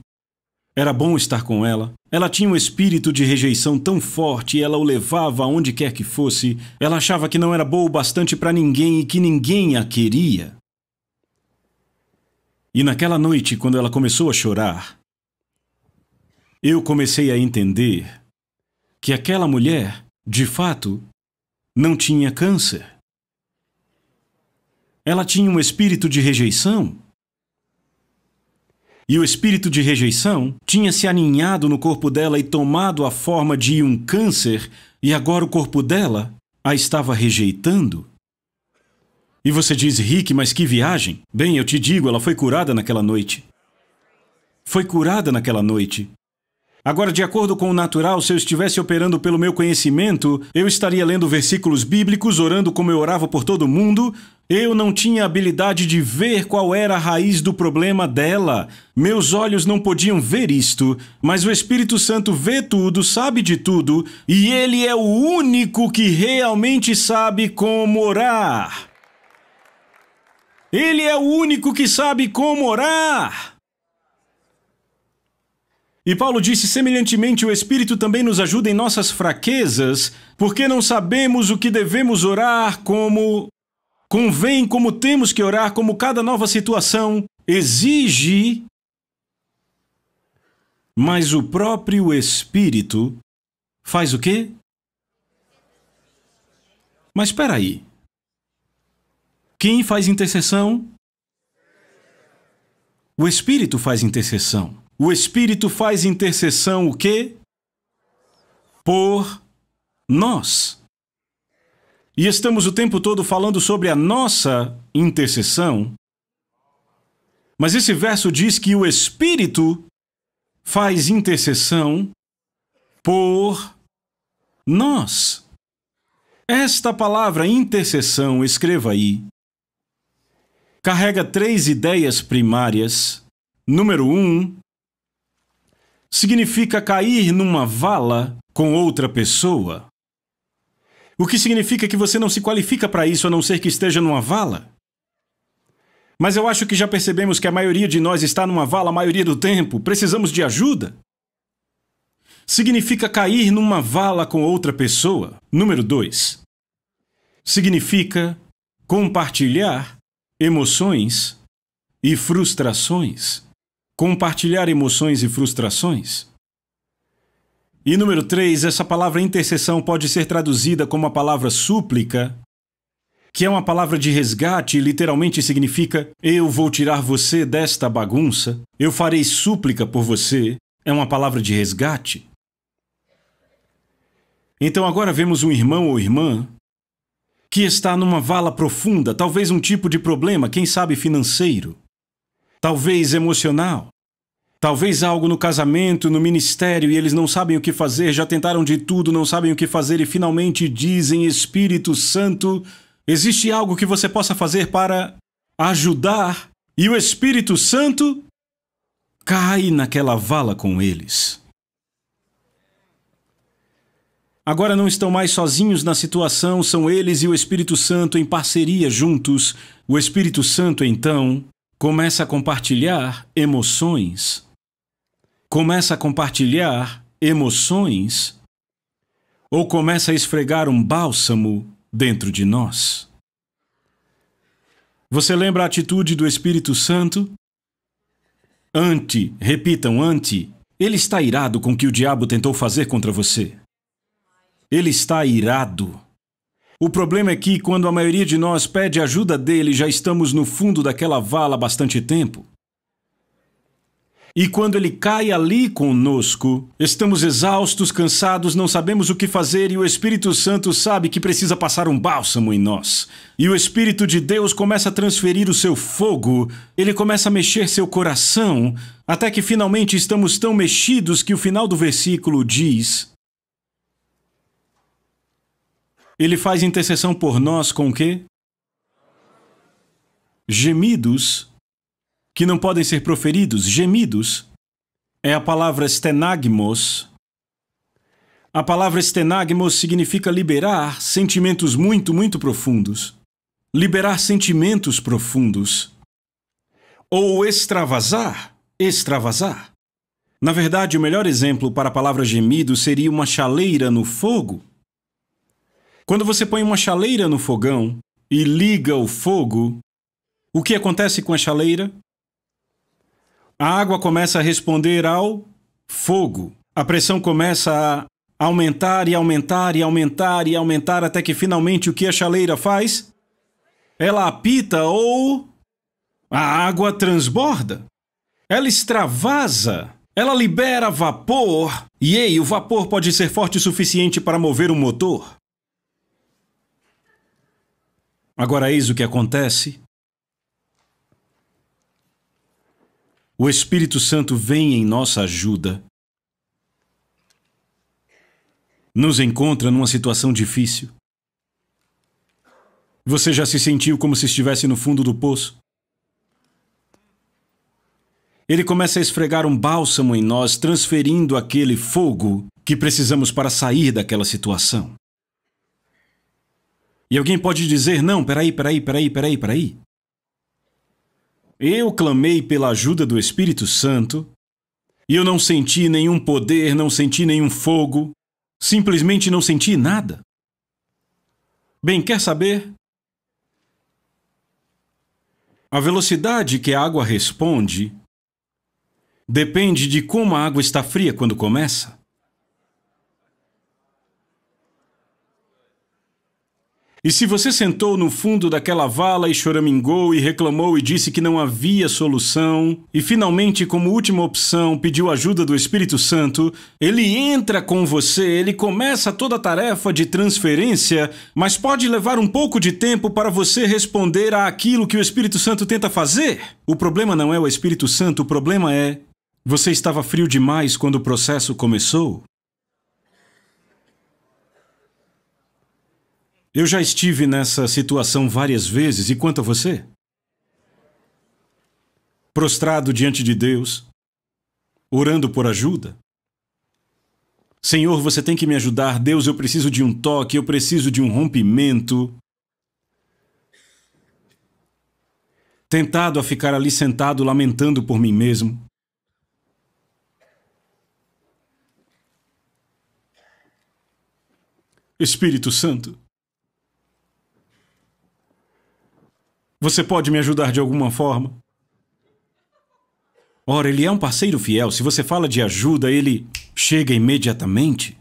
era bom estar com ela, ela tinha um espírito de rejeição tão forte, e ela o levava aonde quer que fosse, ela achava que não era boa o bastante para ninguém e que ninguém a queria. E naquela noite, quando ela começou a chorar, eu comecei a entender que aquela mulher, de fato, não tinha câncer. Ela tinha um espírito de rejeição. E o espírito de rejeição tinha se aninhado no corpo dela e tomado a forma de um câncer, e agora o corpo dela a estava rejeitando. E você diz, Rick, mas que viagem? Bem, eu te digo, ela foi curada naquela noite. Foi curada naquela noite. Agora, de acordo com o natural, se eu estivesse operando pelo meu conhecimento, eu estaria lendo versículos bíblicos, orando como eu orava por todo mundo. Eu não tinha habilidade de ver qual era a raiz do problema dela. Meus olhos não podiam ver isto, mas o Espírito Santo vê tudo, sabe de tudo, e ele é o único que realmente sabe como orar. Ele é o único que sabe como orar. E Paulo disse: semelhantemente, o Espírito também nos ajuda em nossas fraquezas, porque não sabemos o que devemos orar, como convém, como temos que orar, como cada nova situação exige. Mas o próprio Espírito faz o quê? Mas espera aí. Quem faz intercessão? O Espírito faz intercessão o Espírito faz intercessão o quê? Por nós. E estamos o tempo todo falando sobre a nossa intercessão. Mas esse verso diz que o Espírito faz intercessão por nós. Esta palavra intercessão, escreva aí, carrega três ideias primárias. Número um, significa cair numa vala com outra pessoa. O que significa que você não se qualifica para isso a não ser que esteja numa vala? Mas eu acho que já percebemos que a maioria de nós está numa vala a maioria do tempo. Precisamos de ajuda? Significa cair numa vala com outra pessoa. Número 2. Significa compartilhar emoções e frustrações compartilhar emoções e frustrações? E número 3, essa palavra intercessão pode ser traduzida como a palavra súplica, que é uma palavra de resgate e literalmente significa: Eu vou tirar você desta bagunça, eu farei súplica por você. É uma palavra de resgate. Então agora vemos um irmão ou irmã que está numa vala profunda, talvez um tipo de problema, quem sabe financeiro talvez emocional. Talvez algo no casamento, no ministério, e eles não sabem o que fazer, já tentaram de tudo, não sabem o que fazer e finalmente dizem: Espírito Santo, existe algo que você possa fazer para ajudar? E o Espírito Santo cai naquela vala com eles. Agora não estão mais sozinhos na situação, são eles e o Espírito Santo em parceria juntos. O Espírito Santo, então, começa a compartilhar emoções, começa a compartilhar emoções, ou começa a esfregar um bálsamo dentro de nós. Você lembra a atitude do Espírito Santo? Ante, repitam, ante, ele está irado com o que o diabo tentou fazer contra você. Ele está irado. O problema é que, quando a maioria de nós pede ajuda dele, já estamos no fundo daquela vala há bastante tempo. E quando ele cai ali conosco, estamos exaustos, cansados, não sabemos o que fazer e o Espírito Santo sabe que precisa passar um bálsamo em nós. E o Espírito de Deus começa a transferir o seu fogo, ele começa a mexer seu coração, até que finalmente estamos tão mexidos que o final do versículo diz: ele faz intercessão por nós com o quê? Gemidos que não podem ser proferidos, gemidos, é a palavra stenagmos. A palavra stenagmos significa liberar sentimentos muito, muito profundos. Liberar sentimentos profundos. Ou extravasar, extravasar. Na verdade, o melhor exemplo para a palavra gemido seria uma chaleira no fogo quando você põe uma chaleira no fogão e liga o fogo, o que acontece com a chaleira? A água começa a responder ao fogo. A pressão começa a aumentar e aumentar e aumentar e aumentar até que finalmente o que a chaleira faz? Ela apita ou a água transborda. Ela extravasa. Ela libera vapor. E ei, o vapor pode ser forte o suficiente para mover um motor. Agora eis o que acontece. O Espírito Santo vem em nossa ajuda. Nos encontra numa situação difícil. Você já se sentiu como se estivesse no fundo do poço? Ele começa a esfregar um bálsamo em nós, transferindo aquele fogo que precisamos para sair daquela situação. E alguém pode dizer: não, peraí, peraí, peraí, peraí, peraí. Eu clamei pela ajuda do Espírito Santo e eu não senti nenhum poder, não senti nenhum fogo, simplesmente não senti nada. Bem, quer saber? A velocidade que a água responde depende de como a água está fria quando começa. E se você sentou no fundo daquela vala e choramingou e reclamou e disse que não havia solução, e finalmente, como última opção, pediu ajuda do Espírito Santo, ele entra com você, ele começa toda a tarefa de transferência, mas pode levar um pouco de tempo para você responder àquilo que o Espírito Santo tenta fazer. O problema não é o Espírito Santo, o problema é. Você estava frio demais quando o processo começou? Eu já estive nessa situação várias vezes, e quanto a você? Prostrado diante de Deus, orando por ajuda? Senhor, você tem que me ajudar. Deus, eu preciso de um toque, eu preciso de um rompimento. Tentado a ficar ali sentado, lamentando por mim mesmo. Espírito Santo, Você pode me ajudar de alguma forma? Ora, ele é um parceiro fiel. Se você fala de ajuda, ele chega imediatamente.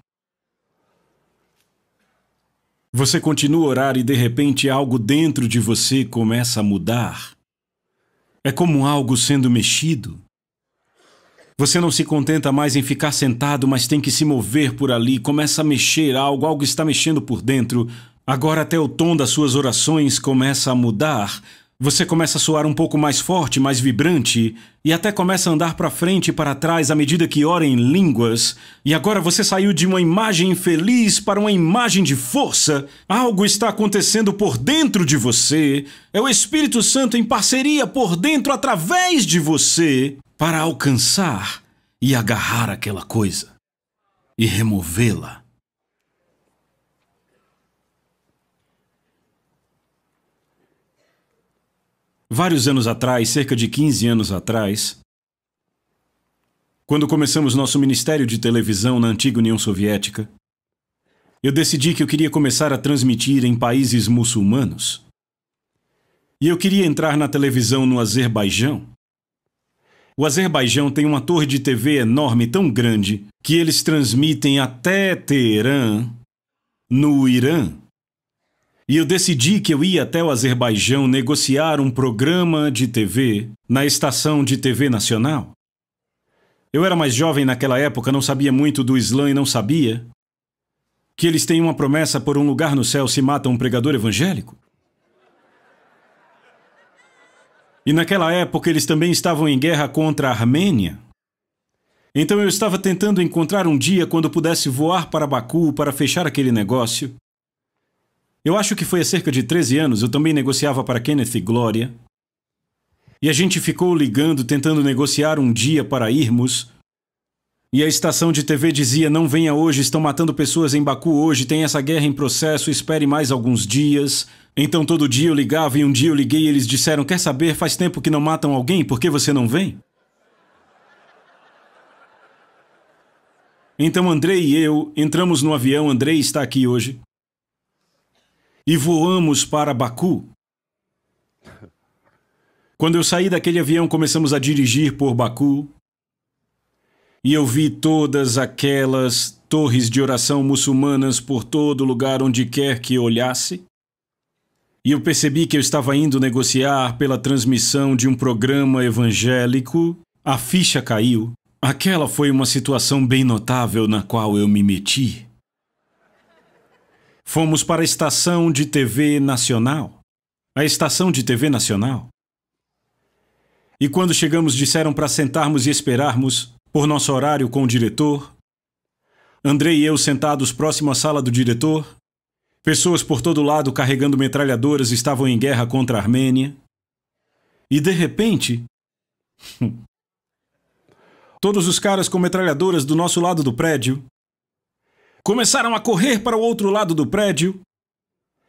Você continua a orar e de repente algo dentro de você começa a mudar. É como algo sendo mexido. Você não se contenta mais em ficar sentado, mas tem que se mover por ali, começa a mexer algo, algo está mexendo por dentro. Agora até o tom das suas orações começa a mudar. Você começa a soar um pouco mais forte, mais vibrante, e até começa a andar para frente e para trás à medida que ora em línguas. E agora você saiu de uma imagem feliz para uma imagem de força. Algo está acontecendo por dentro de você. É o Espírito Santo em parceria por dentro, através de você, para alcançar e agarrar aquela coisa e removê-la. Vários anos atrás, cerca de 15 anos atrás, quando começamos nosso ministério de televisão na antiga União Soviética, eu decidi que eu queria começar a transmitir em países muçulmanos. E eu queria entrar na televisão no Azerbaijão. O Azerbaijão tem uma torre de TV enorme, tão grande, que eles transmitem até Teerã, no Irã, e eu decidi que eu ia até o Azerbaijão negociar um programa de TV na estação de TV nacional. Eu era mais jovem naquela época, não sabia muito do Islã e não sabia que eles têm uma promessa por um lugar no céu se mata um pregador evangélico. E naquela época eles também estavam em guerra contra a Armênia. Então eu estava tentando encontrar um dia quando pudesse voar para Baku para fechar aquele negócio eu acho que foi há cerca de 13 anos, eu também negociava para Kenneth e Gloria. E a gente ficou ligando, tentando negociar um dia para irmos. E a estação de TV dizia: não venha hoje, estão matando pessoas em Baku hoje, tem essa guerra em processo, espere mais alguns dias. Então todo dia eu ligava e um dia eu liguei e eles disseram: quer saber, faz tempo que não matam alguém, por que você não vem? Então Andrei e eu entramos no avião, Andrei está aqui hoje e voamos para Baku. Quando eu saí daquele avião, começamos a dirigir por Baku. E eu vi todas aquelas torres de oração muçulmanas por todo lugar onde quer que olhasse. E eu percebi que eu estava indo negociar pela transmissão de um programa evangélico. A ficha caiu. Aquela foi uma situação bem notável na qual eu me meti. Fomos para a estação de TV nacional. A estação de TV nacional. E quando chegamos, disseram para sentarmos e esperarmos por nosso horário com o diretor. Andrei e eu sentados próximo à sala do diretor. Pessoas por todo lado carregando metralhadoras estavam em guerra contra a Armênia. E de repente. todos os caras com metralhadoras do nosso lado do prédio Começaram a correr para o outro lado do prédio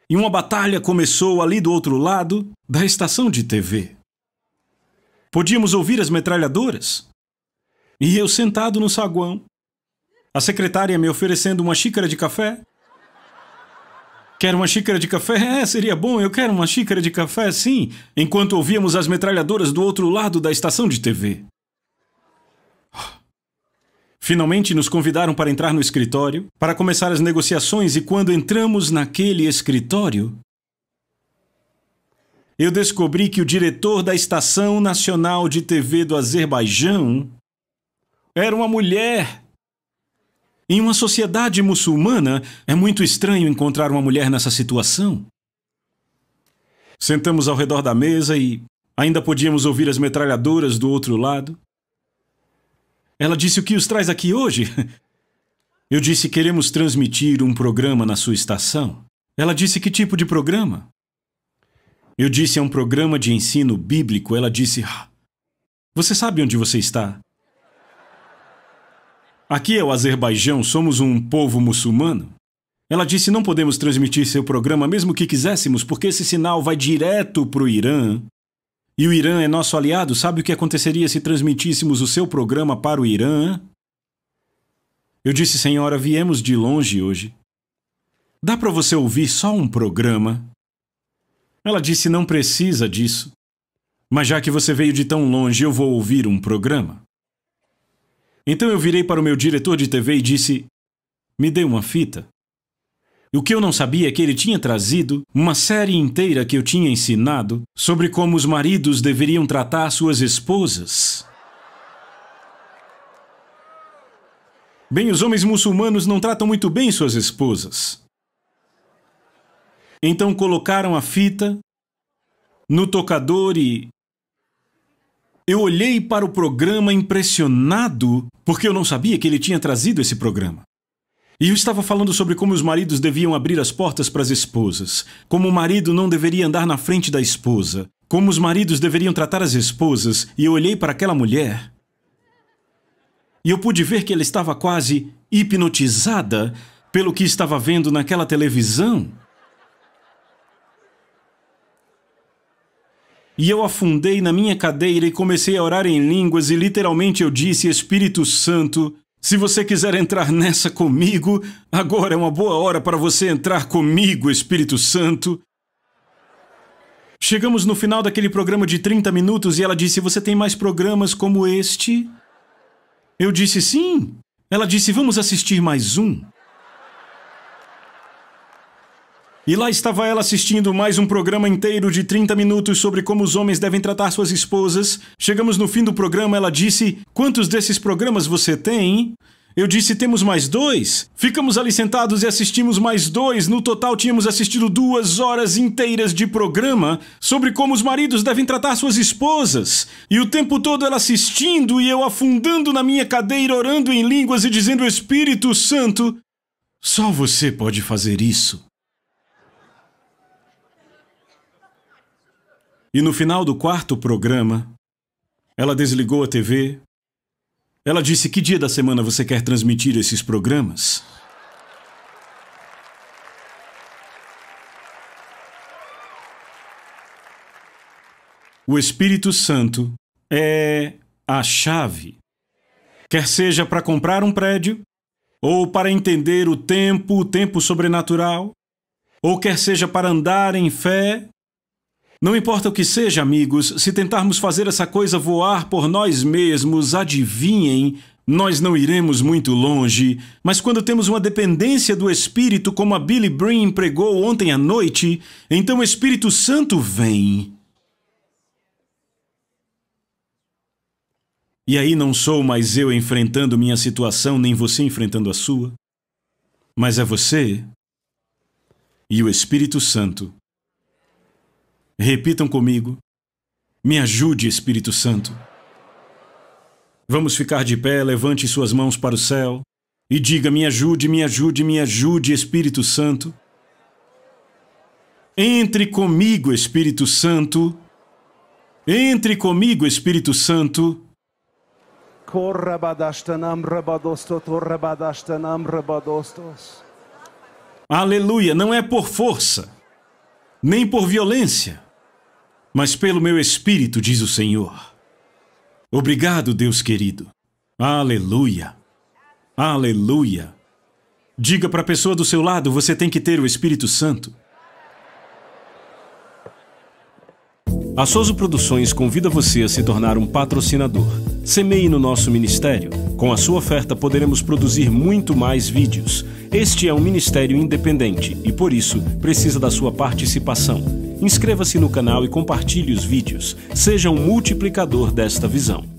e uma batalha começou ali do outro lado da estação de TV. Podíamos ouvir as metralhadoras e eu sentado no saguão, a secretária me oferecendo uma xícara de café. Quer uma xícara de café? É, seria bom, eu quero uma xícara de café, sim, enquanto ouvíamos as metralhadoras do outro lado da estação de TV. Finalmente nos convidaram para entrar no escritório, para começar as negociações, e quando entramos naquele escritório, eu descobri que o diretor da Estação Nacional de TV do Azerbaijão era uma mulher. Em uma sociedade muçulmana, é muito estranho encontrar uma mulher nessa situação. Sentamos ao redor da mesa e ainda podíamos ouvir as metralhadoras do outro lado. Ela disse o que os traz aqui hoje? Eu disse queremos transmitir um programa na sua estação. Ela disse que tipo de programa? Eu disse é um programa de ensino bíblico. Ela disse: ah, Você sabe onde você está? Aqui é o Azerbaijão, somos um povo muçulmano. Ela disse: Não podemos transmitir seu programa mesmo que quiséssemos, porque esse sinal vai direto para o Irã e o Irã é nosso aliado? Sabe o que aconteceria se transmitíssemos o seu programa para o Irã? Eu disse, senhora, viemos de longe hoje. Dá para você ouvir só um programa? Ela disse, não precisa disso. Mas já que você veio de tão longe, eu vou ouvir um programa. Então eu virei para o meu diretor de TV e disse: Me dê uma fita o que eu não sabia é que ele tinha trazido uma série inteira que eu tinha ensinado sobre como os maridos deveriam tratar suas esposas. Bem, os homens muçulmanos não tratam muito bem suas esposas. Então colocaram a fita no tocador e. Eu olhei para o programa impressionado, porque eu não sabia que ele tinha trazido esse programa. E eu estava falando sobre como os maridos deviam abrir as portas para as esposas, como o marido não deveria andar na frente da esposa, como os maridos deveriam tratar as esposas, e eu olhei para aquela mulher e eu pude ver que ela estava quase hipnotizada pelo que estava vendo naquela televisão. E eu afundei na minha cadeira e comecei a orar em línguas, e literalmente eu disse: Espírito Santo, se você quiser entrar nessa comigo, agora é uma boa hora para você entrar comigo, Espírito Santo. Chegamos no final daquele programa de 30 minutos e ela disse: Você tem mais programas como este? Eu disse: Sim. Ela disse: Vamos assistir mais um. E lá estava ela assistindo mais um programa inteiro de 30 minutos sobre como os homens devem tratar suas esposas. Chegamos no fim do programa, ela disse: Quantos desses programas você tem? Eu disse: Temos mais dois. Ficamos ali sentados e assistimos mais dois. No total, tínhamos assistido duas horas inteiras de programa sobre como os maridos devem tratar suas esposas. E o tempo todo ela assistindo e eu afundando na minha cadeira, orando em línguas e dizendo: Espírito Santo, só você pode fazer isso. E no final do quarto programa, ela desligou a TV. Ela disse: Que dia da semana você quer transmitir esses programas? O Espírito Santo é a chave, quer seja para comprar um prédio, ou para entender o tempo, o tempo sobrenatural, ou quer seja para andar em fé, não importa o que seja, amigos, se tentarmos fazer essa coisa voar por nós mesmos, adivinhem, nós não iremos muito longe. Mas quando temos uma dependência do Espírito, como a Billy Breen pregou ontem à noite, então o Espírito Santo vem. E aí não sou mais eu enfrentando minha situação, nem você enfrentando a sua, mas é você e o Espírito Santo Repitam comigo: Me ajude, Espírito Santo. Vamos ficar de pé, levante suas mãos para o céu e diga: Me ajude, me ajude, me ajude, Espírito Santo. Entre comigo, Espírito Santo. Entre comigo, Espírito Santo. Aleluia, não é por força, nem por violência, mas pelo meu espírito, diz o Senhor. Obrigado, Deus querido. Aleluia. Aleluia. Diga para a pessoa do seu lado: você tem que ter o Espírito Santo. A Soso Produções convida você a se tornar um patrocinador. Semeie no nosso ministério. Com a sua oferta, poderemos produzir muito mais vídeos. Este é um ministério independente e, por isso, precisa da sua participação. Inscreva-se no canal e compartilhe os vídeos. Seja um multiplicador desta visão.